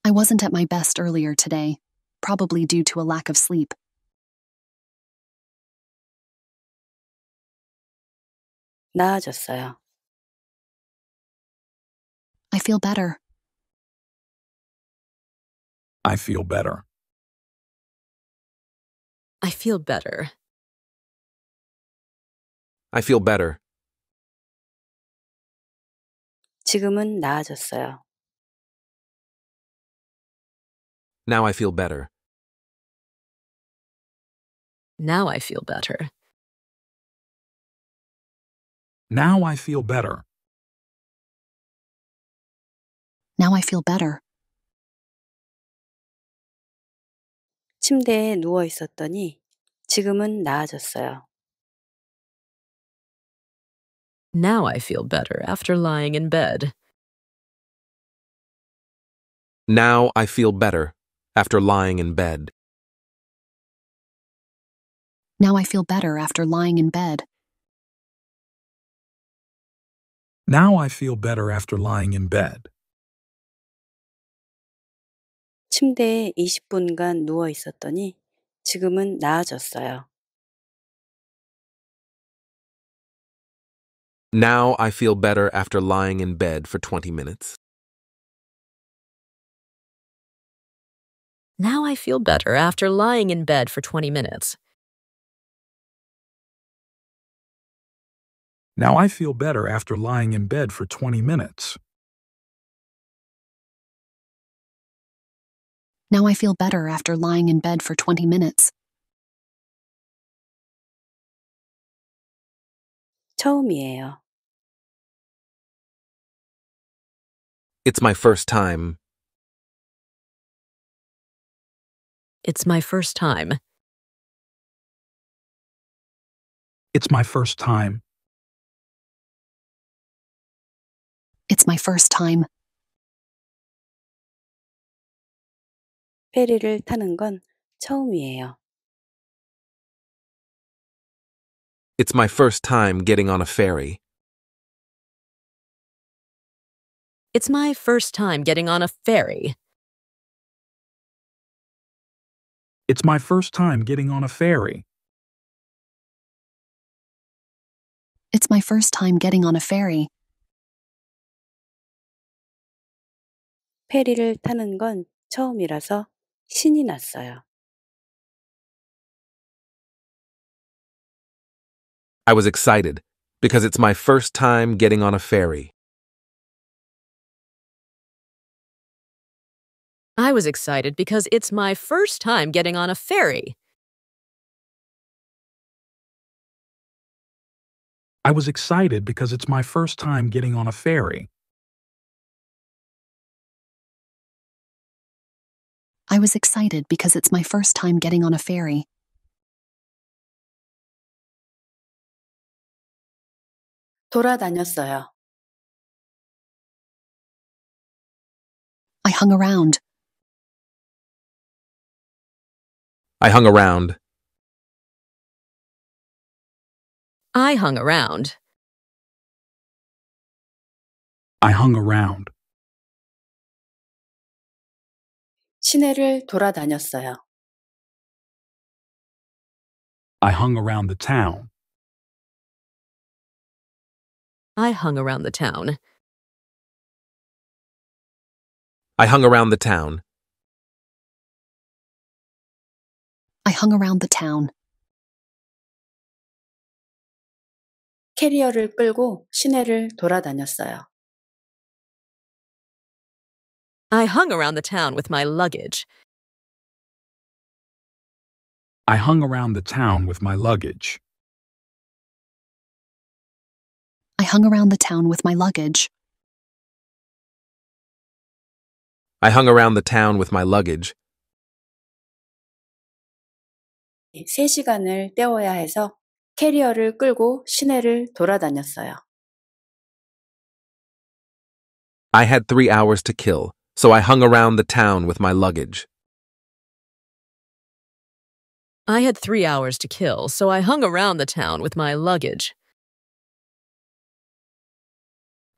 I wasn't at my best earlier today, probably due to a lack of sleep. 나아졌어요. I feel better. I feel better. I feel better. I feel better. 지금은 나아졌어요. Now I feel better. Now I feel better. Now I feel better. Now I feel better. 침대에 누워 있었더니 지금은 나아졌어요. Now I feel better after lying in bed. Now I feel better after lying in bed. Now I feel better after lying in bed. Now I feel better after lying in bed. 침대에 20분간 누워 있었더니 지금은 나아졌어요. Now I feel better after lying in bed for 20 minutes. Now I feel better after lying in bed for 20 minutes. Now I feel better after lying in bed for 20 minutes. Now I feel better after lying in bed for 20 minutes. It's my first time. It's my first time. It's my first time. It's my first time. 페리를 타는 건 처음이에요. It's my first time getting on a ferry. It's my first time getting on a ferry. It's my first time getting on a ferry. It's my first time getting on a ferry. 페리를 타는 건 처음이라서 신이 났어요. I was excited because it's my first time getting on a ferry. I was excited because it's my first time getting on a ferry. I was excited because it's my first time getting on a ferry. I was excited because it's my first time getting on a ferry. I hung around. I hung around. I hung around. I hung around. 시내를 돌아다녔어요. I hung around the town. I hung around the town. I hung around the town. I hung around the town. 캐리어를 끌고 시내를 돌아다녔어요. I hung around the town with my luggage. I hung around the town with my luggage. I hung around the town with my luggage. I hung around the town with my luggage. 해서 캐리어를 끌고 시내를 돌아다녔어요. I had three hours to kill, so I hung around the town with my luggage. I had three hours to kill, so I hung around the town with my luggage.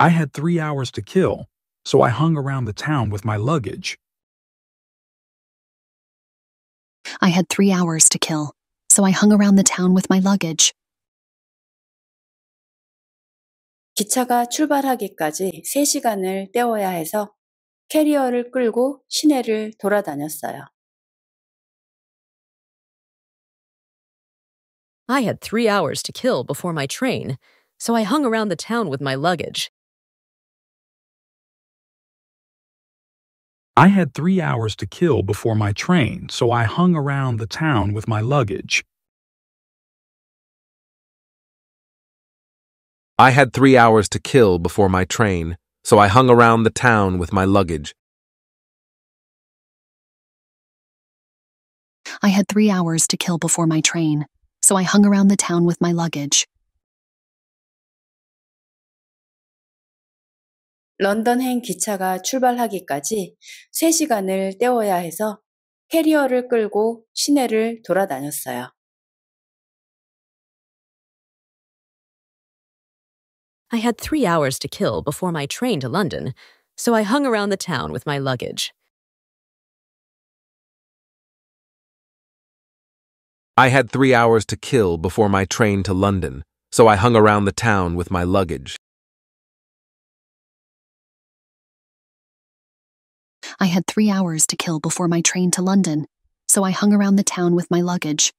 I had three hours to kill, so I hung around the town with my luggage. I had three hours to kill, so I hung around the town with my luggage. 기차가 출발하기까지 3시간을 때워야 해서 캐리어를 끌고 시내를 돌아다녔어요. I had three hours to kill before my train, so I hung around the town with my luggage. I had three hours to kill before my train, so I hung around the town with my luggage. I had three hours to kill before my train, so I hung around the town with my luggage. I had three hours to kill before my train, so I hung around the town with my luggage. 런던행 기차가 출발하기까지 3시간을 때워야 해서 캐리어를 끌고 시내를 돌아다녔어요. I had three hours to kill before my train to London, so I hung around the town with my luggage. I had three hours to kill before my train to London, so I hung around the town with my luggage. I had three hours to kill before my train to London, so I hung around the town with my luggage.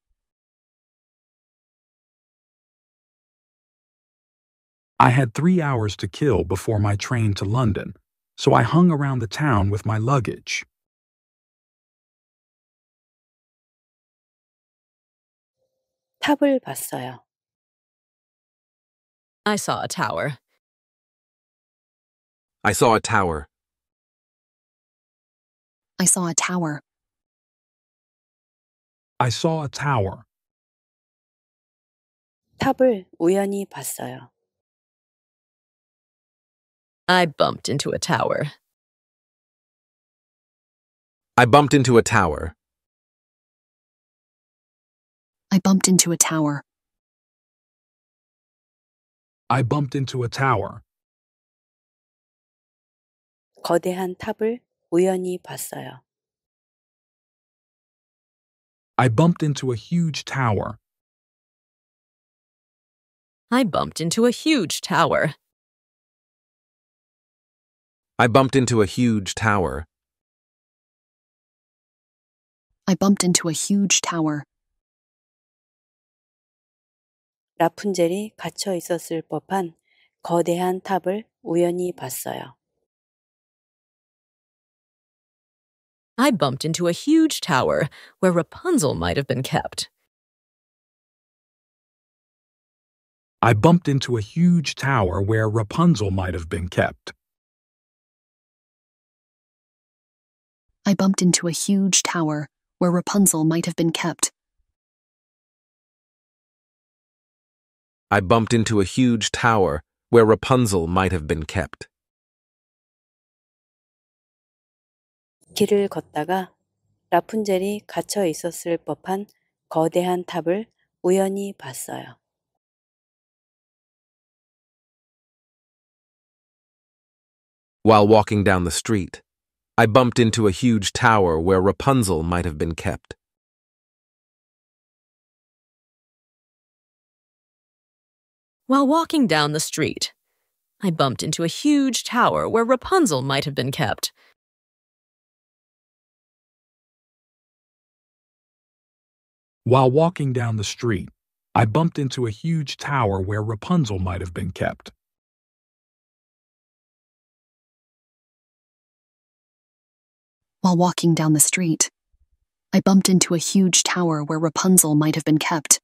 I had three hours to kill before my train to London, so I hung around the town with my luggage. I saw a tower. I saw a tower. I saw a tower. I saw a tower. 탑을 우연히 봤어요. I bumped into a tower. I bumped into a tower. I bumped into a tower. I bumped into a tower. 거대한 탑을 우연히 봤어요. I bumped into a huge tower. I bumped into a huge tower. I bumped into a huge tower. I bumped into a huge tower. 라푼젤이 갇혀 있었을 법한 거대한 탑을 우연히 봤어요. I bumped into a huge tower where Rapunzel might have been kept. I bumped into a huge tower where Rapunzel might have been kept. I bumped into a huge tower where Rapunzel might have been kept. I bumped into a huge tower where Rapunzel might have been kept. 길을 걷다가 라푼젤이 갇혀 있었을 법한 거대한 탑을 우연히 봤어요. While walking down the street, I bumped into a huge tower where Rapunzel might have been kept. While walking down the street, I bumped into a huge tower where Rapunzel might have been kept. While walking down the street, I bumped into a huge tower where Rapunzel might have been kept. while walking down the street. I bumped into a huge tower where Rapunzel might have been kept.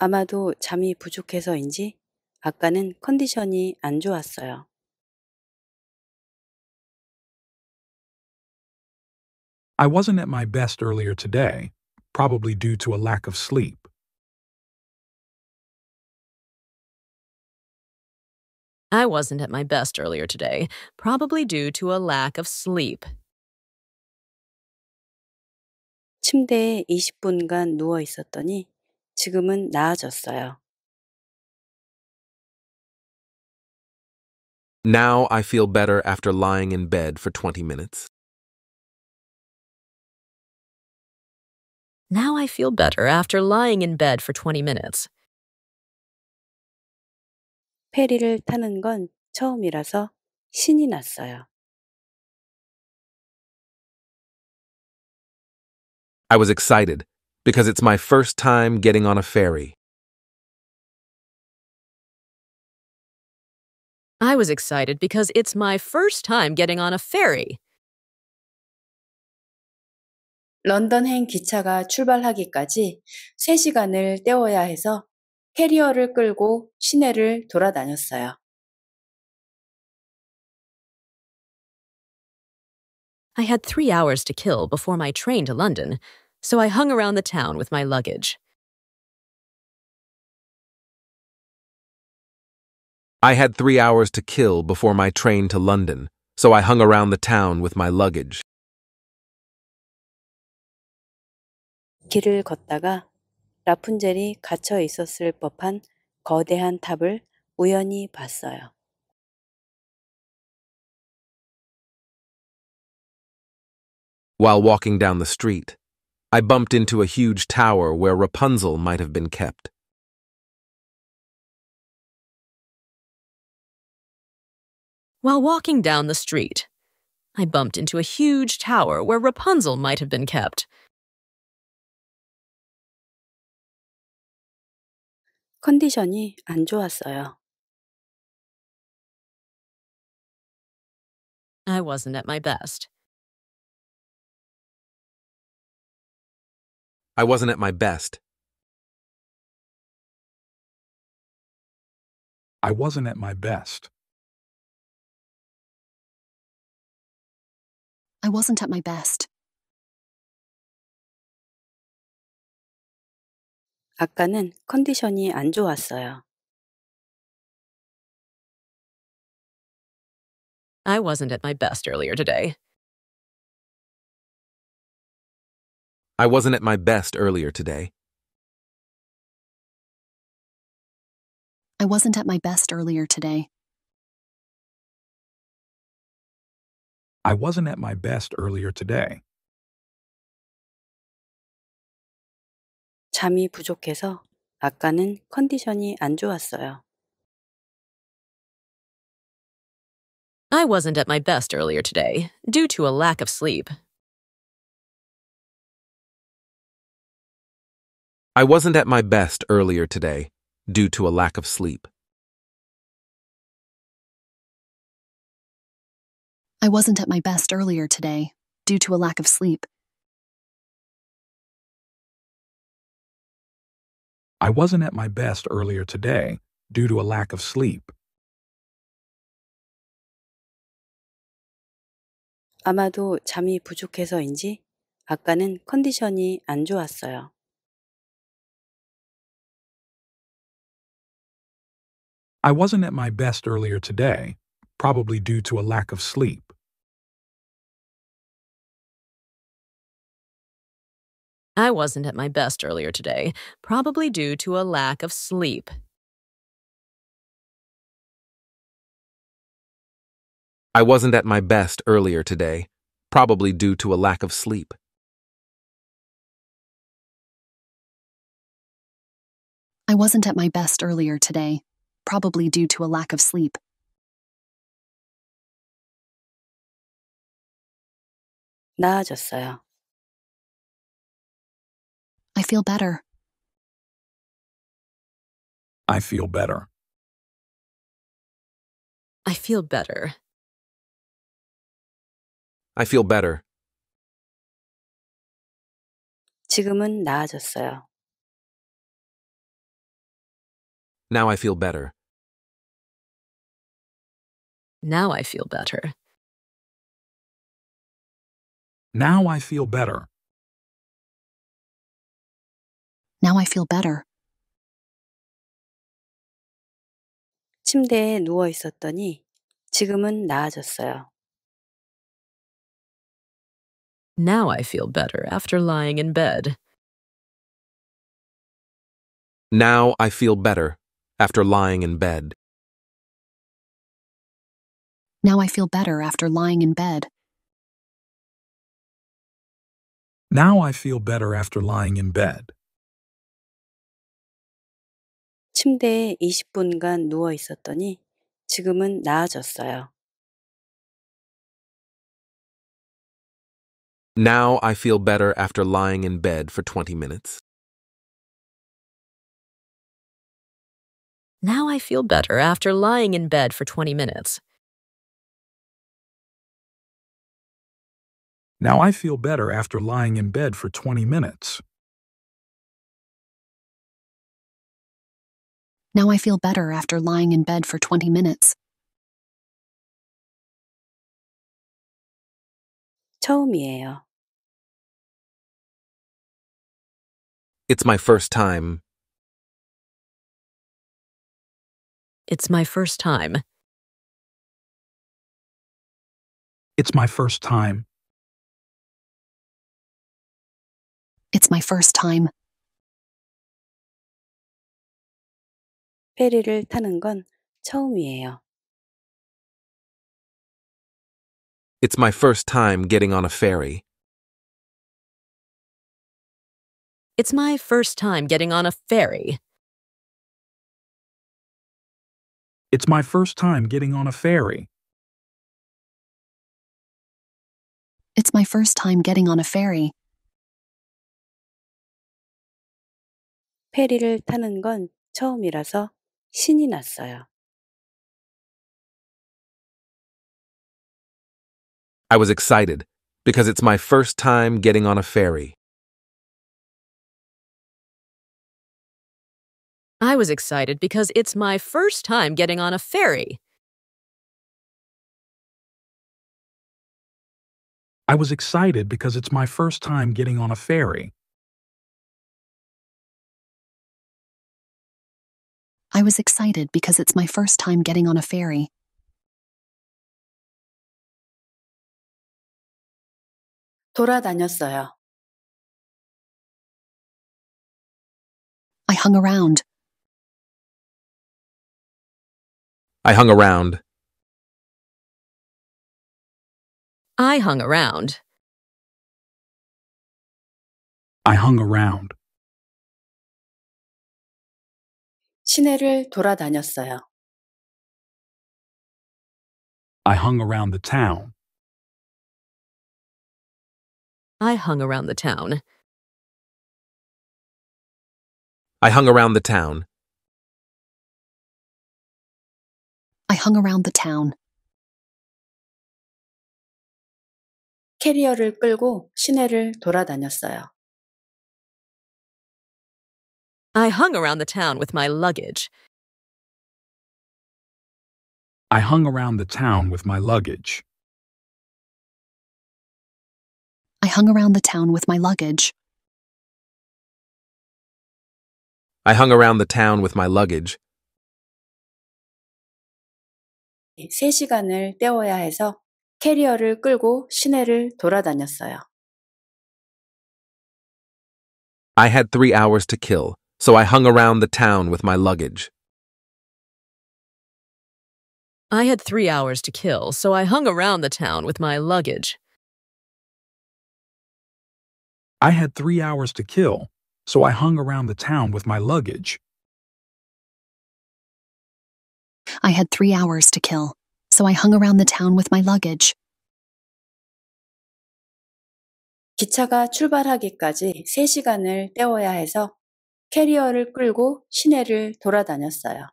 아마도 잠이 부족해서인지 아까는 컨디션이 안 좋았어요. I wasn't at my best earlier today, probably due to a lack of sleep. I wasn't at my best earlier today, probably due to a lack of sleep. 침대에 20분간 누워 있었더니 지금은 나아졌어요. Now I feel better after lying in bed for 20 minutes. Now I feel better after lying in bed for 20 minutes. 페리를 타는 건 처음이라서 신이 났어요. I was excited because it's my first time getting on a ferry. I was excited because it's my first time getting on a ferry. 런던행 기차가 출발하기까지 3시간을 때워야 해서 캐리어를 끌고 시내를 돌아다녔어요. I had three hours to kill before my train to London, so I hung around the town with my luggage. I had three hours to kill before my train to London, so I hung around the town with my luggage. 길을 걷다가 while walking down the street, I bumped into a huge tower where Rapunzel might have been kept. While walking down the street, I bumped into a huge tower where Rapunzel might have been kept. 컨디션이 안 좋았어요. I wasn't at my best. I wasn't at my best. I wasn't at my best. I wasn't at my best. 아까는 컨디션이 안 좋았어요. I wasn't at my best earlier today. I wasn't at my best earlier today. I wasn't at my best earlier today. I wasn't at my best earlier today. 잠이 부족해서 아까는 컨디션이 안 좋았어요. I wasn't at my best earlier today due to a lack of sleep. I wasn't at my best earlier today due to a lack of sleep. I wasn't at my best earlier today due to a lack of sleep. I wasn't at my best earlier today due to a lack of sleep. 아마도 잠이 부족해서인지 아까는 컨디션이 안 좋았어요. I wasn't at my best earlier today, probably due to a lack of sleep. I wasn't at my best earlier today, probably due to a lack of sleep. I wasn't at my best earlier today, probably due to a lack of sleep. I wasn't at my best earlier today, probably due to a lack of sleep. 나아졌어요. I feel better. I feel better. I feel better. I feel better. 지금은 나아졌어요. Now I feel better. Now I feel better. Now I feel better. Now I feel better. 침대에 누워 있었더니 지금은 나아졌어요. Now I feel better after lying in bed. Now I feel better after lying in bed. Now I feel better after lying in bed. Now I feel better after lying in bed. 침대에 20분간 누워 있었더니 지금은 나아졌어요. Now I feel better after lying in bed for 20 minutes. Now I feel better after lying in bed for 20 minutes. Now I feel better after lying in bed for 20 minutes. Now I feel better after lying in bed for 20 minutes. It's my first time. It's my first time. It's my first time. It's my first time. 페리를 타는 건 처음이에요. It's my first time getting on a ferry. It's my first time getting on a ferry. It's my first time getting on a ferry. It's my first time getting on a ferry. 페리를 타는 건 처음이라서 신이 났어요. I was excited because it's my first time getting on a ferry. I was excited because it's my first time getting on a ferry. I was excited because it's my first time getting on a ferry. I was excited because it's my first time getting on a ferry. I hung around. I hung around. I hung around. I hung around. 시내를 돌아다녔어요. I hung around the town. I hung around the town. I hung around the town. I hung around the town. 캐리어를 끌고 시내를 돌아다녔어요. I hung around the town with my luggage. I hung around the town with my luggage. I hung around the town with my luggage. I hung around the town with my luggage. 3시간을 때워야 해서 캐리어를 끌고 시내를 돌아다녔어요. I had three hours to kill, so I hung around the town with my luggage. I had three hours to kill, so I hung around the town with my luggage. I had three hours to kill, so I hung around the town with my luggage. I had three hours to kill, so I hung around the town with my luggage. 기차가 출발하기까지 3시간을 때워야 해서 캐리어를 끌고 시내를 돌아다녔어요.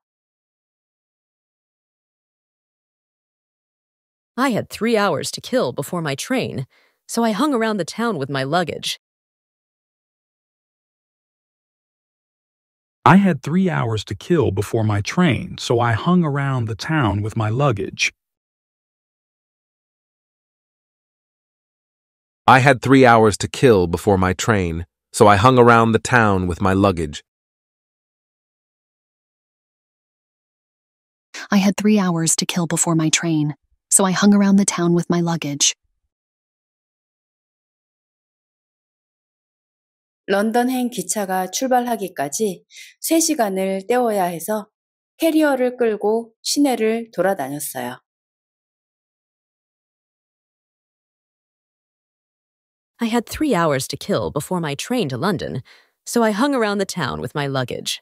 I had three hours to kill before my train, so I hung around the town with my luggage. I had three hours to kill before my train, so I hung around the town with my luggage. I had three hours to kill before my train, so I hung around the town with my luggage. I had three hours to kill before my train, so I hung around the town with my luggage. 런던행 기차가 출발하기까지 3시간을 때워야 해서 캐리어를 끌고 시내를 돌아다녔어요. I had three hours to kill before my train to London, so I hung around the town with my luggage.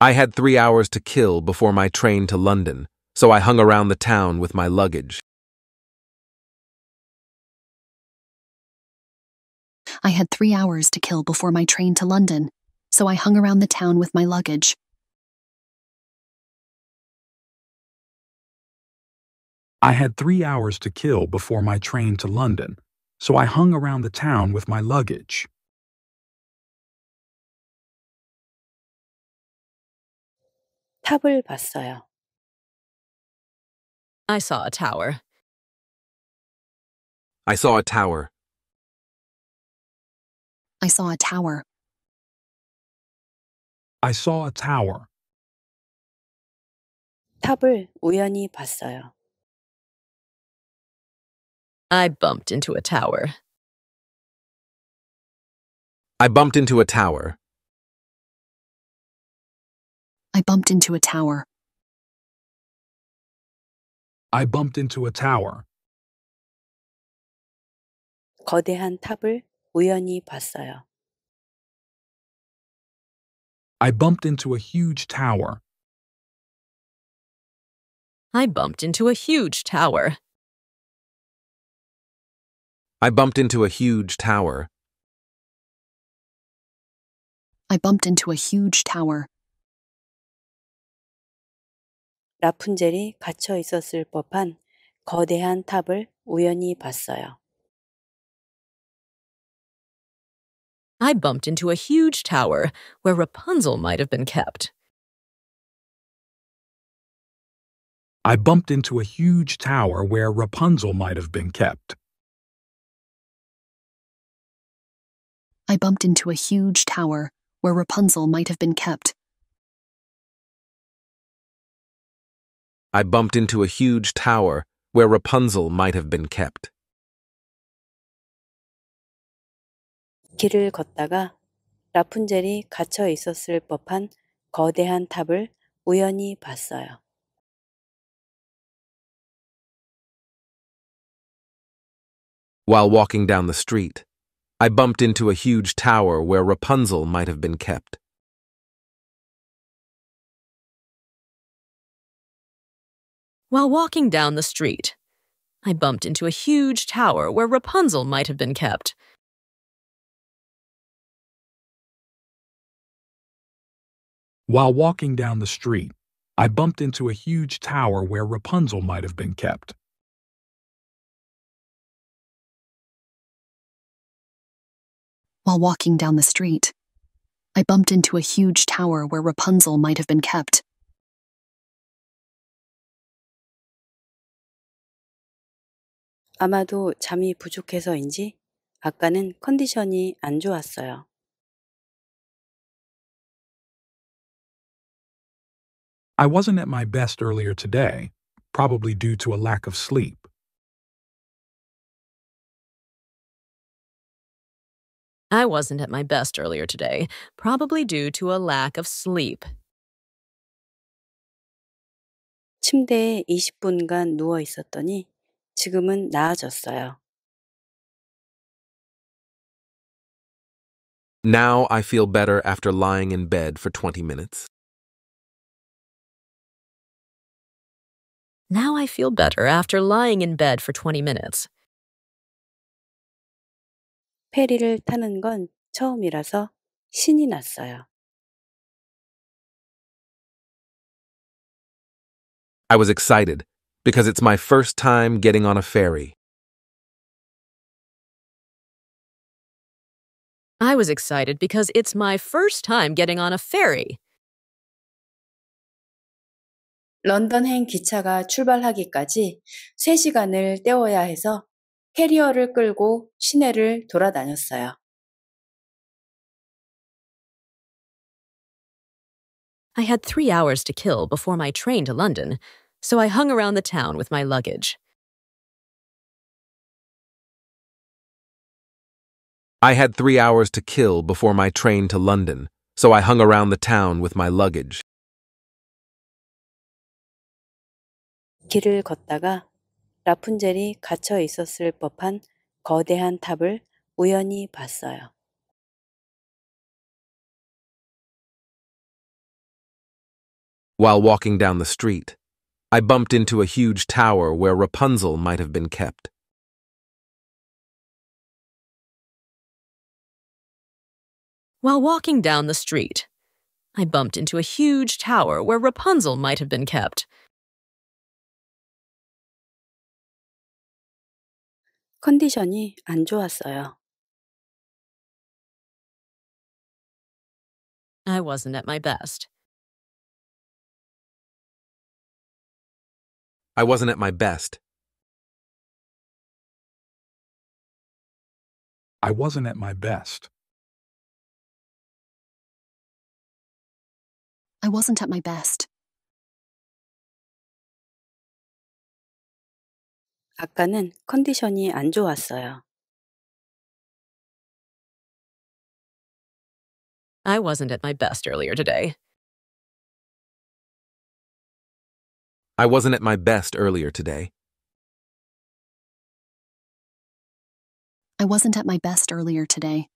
I had three hours to kill before my train to London, so I hung around the town with my luggage. I had three hours to kill before my train to London, so I hung around the town with my luggage. I had three hours to kill before my train to London, so I hung around the town with my luggage. I saw a tower. I saw a tower. I saw a tower. I saw a tower. 탑을 우연히 봤어요. I bumped into a tower. I bumped into a tower. I bumped into a tower. I bumped into a tower. 거대한 탑을 우연히 봤어요. I bumped into a huge tower. I bumped into a huge tower. I bumped into a huge tower. I bumped into a huge tower. 라푼젤이 갇혀 있었을 법한 거대한 탑을 우연히 봤어요. I bumped into a huge tower where Rapunzel might have been kept. I bumped into a huge tower where Rapunzel might have been kept. I bumped into a huge tower where Rapunzel might have been kept. I bumped into a huge tower where Rapunzel might have been kept. 길을 걷다가 라푼젤이 갇혀 있었을 법한 거대한 탑을 우연히 봤어요. While walking down the street, I bumped into a huge tower where Rapunzel might have been kept. While walking down the street, I bumped into a huge tower where Rapunzel might have been kept. While walking down the street, I bumped into a huge tower where Rapunzel might have been kept. while walking down the street. I bumped into a huge tower where Rapunzel might have been kept. 아마도 잠이 부족해서인지 아까는 컨디션이 안 좋았어요. I wasn't at my best earlier today, probably due to a lack of sleep. I wasn't at my best earlier today, probably due to a lack of sleep. 침대에 20분간 누워 있었더니 지금은 나아졌어요. Now I feel better after lying in bed for 20 minutes. Now I feel better after lying in bed for 20 minutes. 페리를 타는 건 처음이라서 신이 났어요. I was excited because it's my first time getting on a ferry. I was excited because it's my first time getting on a ferry. 런던행 기차가 출발하기까지 3시간을 때워야 해서 캐리어를 끌고 시내를 돌아다녔어요. I had three hours to kill before my train to London, so I hung around the town with my luggage. I had three hours to kill before my train to London, so I hung around the town with my luggage. 길을 걷다가 라푼젤이 갇혀 있었을 법한 거대한 탑을 우연히 봤어요. While walking down the street, I bumped into a huge tower where Rapunzel might have been kept. While walking down the street, I bumped into a huge tower where Rapunzel might have been kept. 컨디션이 안 좋았어요. I wasn't at my best. I wasn't at my best. I wasn't at my best. I wasn't at my best. 아까는 컨디션이 안 좋았어요. I wasn't at my best earlier today. I wasn't at my best earlier today. I wasn't at my best earlier today.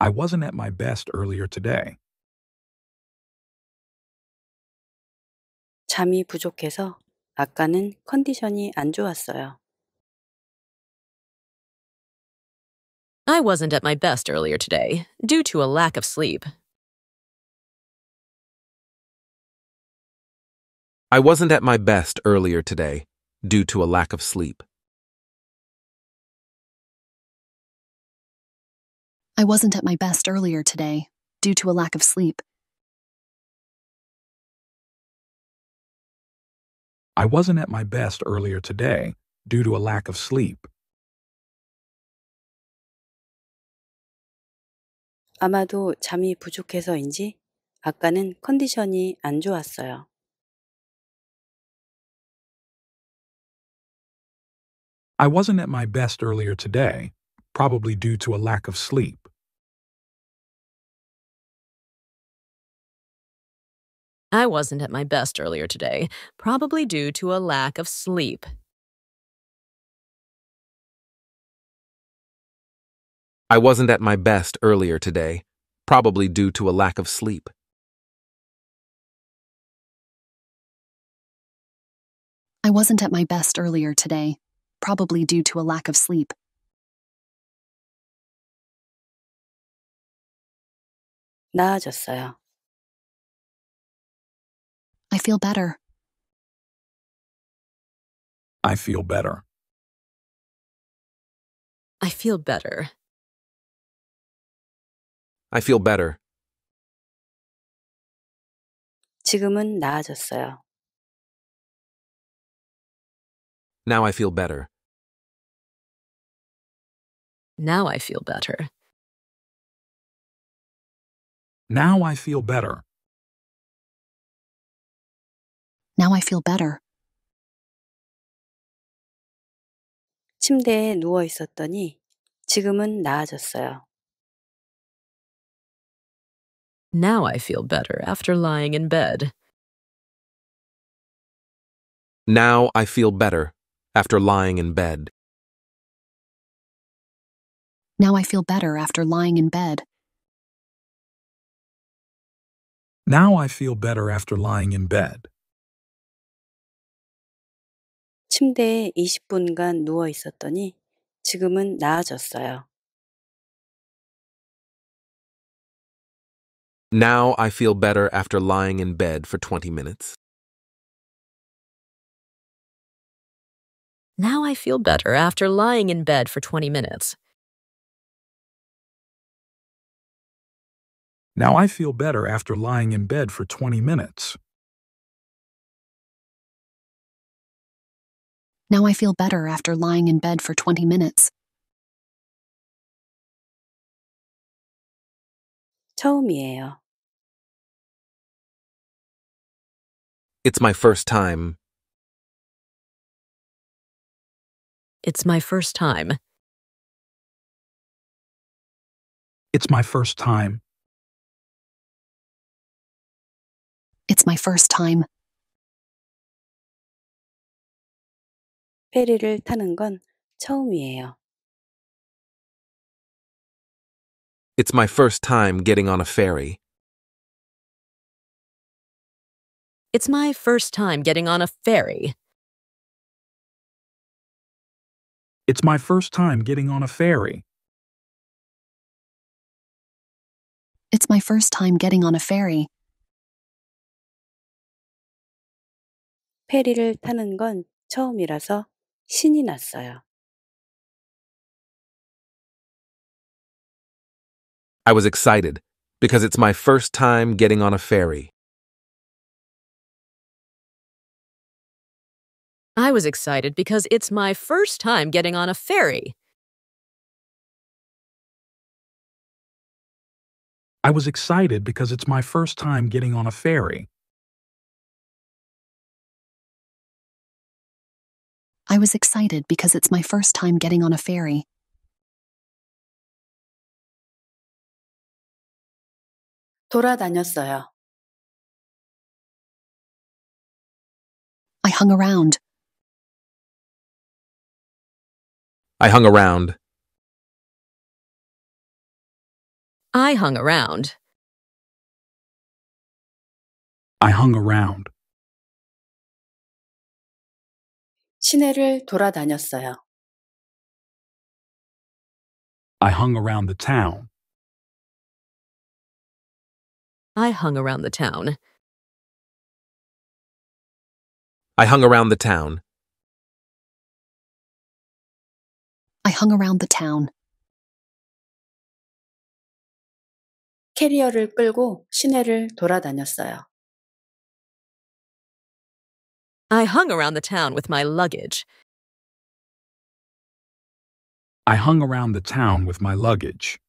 I wasn't at my best earlier today. 잠이 부족해서 아까는 컨디션이 안 좋았어요. I wasn't at my best earlier today due to a lack of sleep. I wasn't at my best earlier today due to a lack of sleep. I wasn't at my best earlier today due to a lack of sleep. I wasn't at my best earlier today due to a lack of sleep. 아마도 잠이 부족해서인지 아까는 컨디션이 안 좋았어요. I wasn't at my best earlier today, probably due to a lack of sleep. I wasn't at my best earlier today, probably due to a lack of sleep. I wasn't at my best earlier today, probably due to a lack of sleep. I wasn't at my best earlier today, probably due to a lack of sleep. 나아졌어요. I feel better. I feel better. I feel better. I feel better. 지금은 나아졌어요. Now I feel better. Now I feel better. Now I feel better. Now I feel better. 침대에 누워 있었더니 지금은 나아졌어요. Now I feel better after lying in bed. Now I feel better after lying in bed. Now I feel better after lying in bed. Now I feel better after lying in bed. 침대에 20분간 누워 있었더니 지금은 나아졌어요. Now I feel better after lying in bed for 20 minutes. Now I feel better after lying in bed for 20 minutes. Now I feel better after lying in bed for 20 minutes. Now I feel better after lying in bed for 20 minutes. 처음이에요. It's my first time. It's my first time. It's my first time. It's my first time. 페리를 타는 건 처음이에요. It's my first time getting on a ferry. It's my first time getting on a ferry. It's my first time getting on a ferry. It's my first time getting on a ferry. 페리를 타는 건 처음이라서 신이 났어요. I was excited because it's my first time getting on a ferry. I was excited because it's my first time getting on a ferry. I was excited because it's my first time getting on a ferry. I was excited because it's my first time getting on a ferry. I hung around. I hung around. I hung around. I hung around. 시내를 돌아다녔어요. I hung around the town. I hung around the town. I hung around the town. I hung around the town. 캐리어를 끌고 시내를 돌아다녔어요. I hung around the town with my luggage. I hung around the town with my luggage.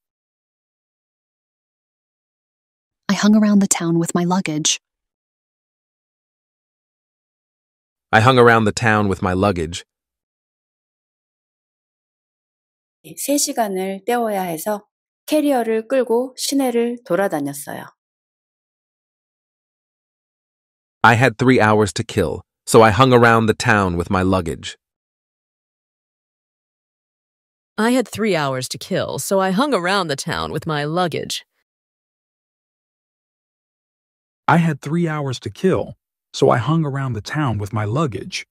I hung around the town with my luggage. I hung around the town with my luggage. 해서 캐리어를 끌고 시내를 돌아다녔어요. I had three hours to kill, so I hung around the town with my luggage. I had three hours to kill, so I hung around the town with my luggage. I had three hours to kill, so I hung around the town with my luggage.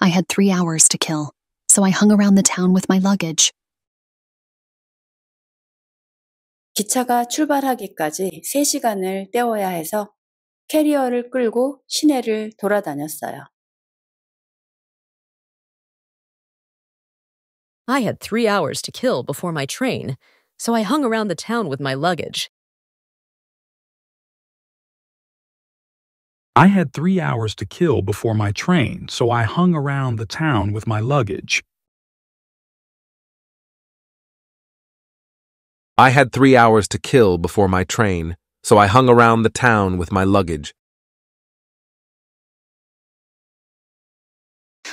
I had three hours to kill, so I hung around the town with my luggage. 기차가 출발하기까지 3시간을 때워야 해서 캐리어를 끌고 시내를 돌아다녔어요. I had three hours to kill before my train, so I hung around the town with my luggage. I had three hours to kill before my train, so I hung around the town with my luggage. I had three hours to kill before my train, so I hung around the town with my luggage.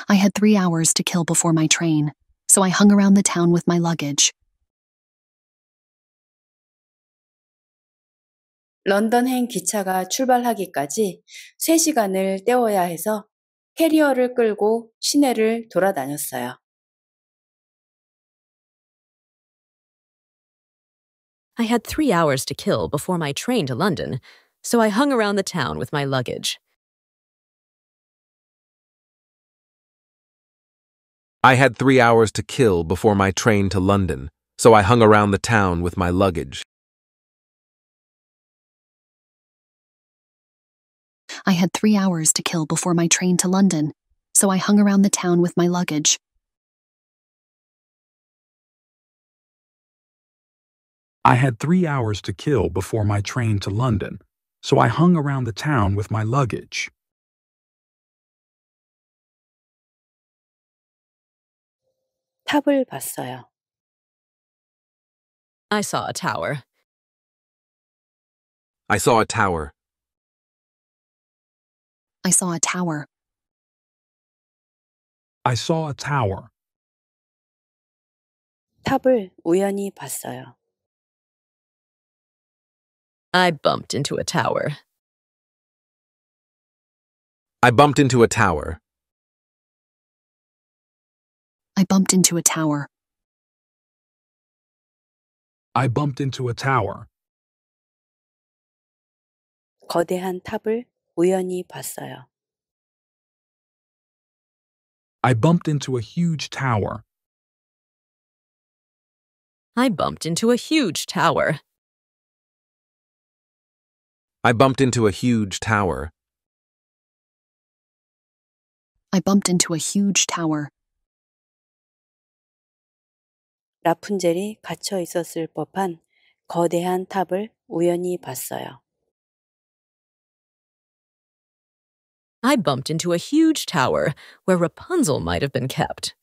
I had three hours to kill before my train, so I hung around the town with my luggage. 런던행 기차가 출발하기까지 3시간을 때워야 해서 캐리어를 끌고 시내를 돌아다녔어요. I had three hours to kill before my train to London, so I hung around the town with my luggage. I had three hours to kill before my train to London, so I hung around the town with my luggage. I had three hours to kill before my train to London, so I hung around the town with my luggage. I had three hours to kill before my train to London, so I hung around the town with my luggage. I saw a tower. I saw a tower. I saw a tower. I saw a tower. 탑을 우연히 봤어요. I bumped into a tower. I bumped into a tower. I bumped into a tower. I bumped into a tower. 거대한 탑을 우연히 봤어요. I bumped into a huge tower. I bumped into a huge tower. I bumped into a huge tower. I bumped into a huge tower. 라푼젤이 갇혀 있었을 법한 거대한 탑을 우연히 봤어요. I bumped into a huge tower where Rapunzel might have been kept.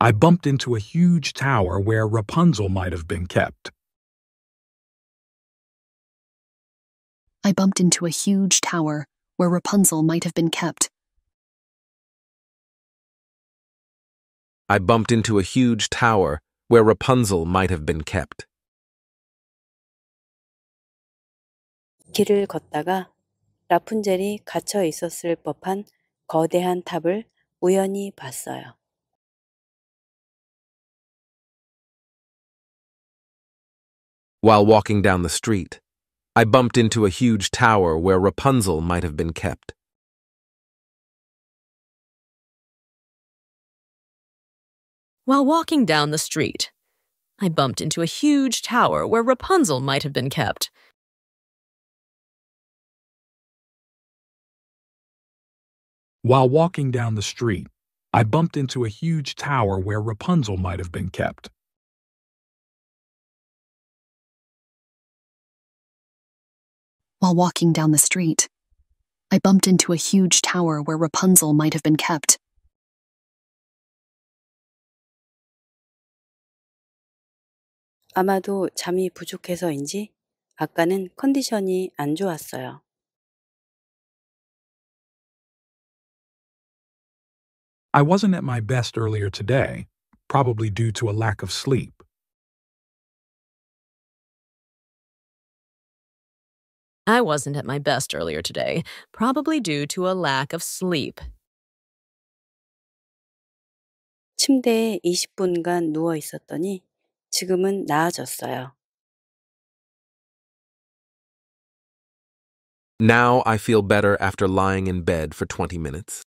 I bumped into a huge tower where Rapunzel might have been kept. I bumped into a huge tower where Rapunzel might have been kept. I bumped into a huge tower where Rapunzel might have been kept. 길을 걷다가 라푼젤이 갇혀 있었을 법한 거대한 탑을 우연히 봤어요. While walking down the street, I bumped into a huge tower where Rapunzel might have been kept. While walking down the street, I bumped into a huge tower where Rapunzel might have been kept. While walking down the street, I bumped into a huge tower where Rapunzel might have been kept. while walking down the street. I bumped into a huge tower where Rapunzel might have been kept. 아마도 잠이 부족해서인지 아까는 컨디션이 안 좋았어요. I wasn't at my best earlier today, probably due to a lack of sleep. I wasn't at my best earlier today, probably due to a lack of sleep. 침대에 20분간 누워 있었더니 지금은 나아졌어요. Now I feel better after lying in bed for 20 minutes.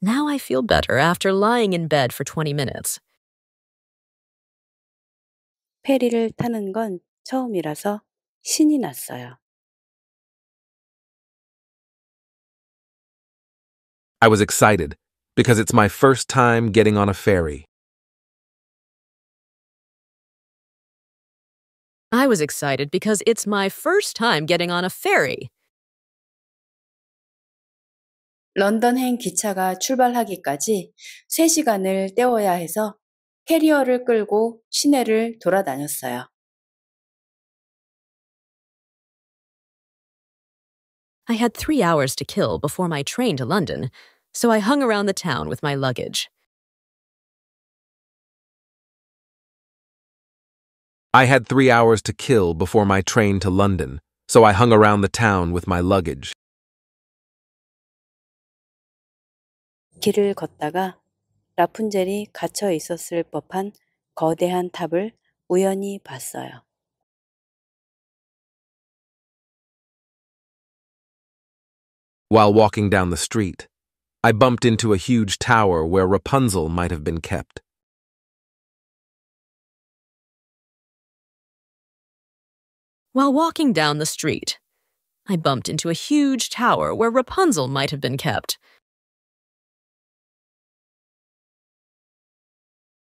Now I feel better after lying in bed for 20 minutes. 페리를 타는 건 처음이라서 신이 났어요. I was excited because it's my first time getting on a ferry. I was excited because it's my first time getting on a ferry. 런던행 기차가 출발하기까지 3시간을 때워야 해서 캐리어를 끌고 시내를 돌아다녔어요. I had three hours to kill before my train to London, so I hung around the town with my luggage. I had three hours to kill before my train to London, so I hung around the town with my luggage. 길을 걷다가 라푼젤이 갇혀 있었을 법한 거대한 탑을 우연히 봤어요. While walking down the street, I bumped into a huge tower where Rapunzel might have been kept. While walking down the street, I bumped into a huge tower where Rapunzel might have been kept.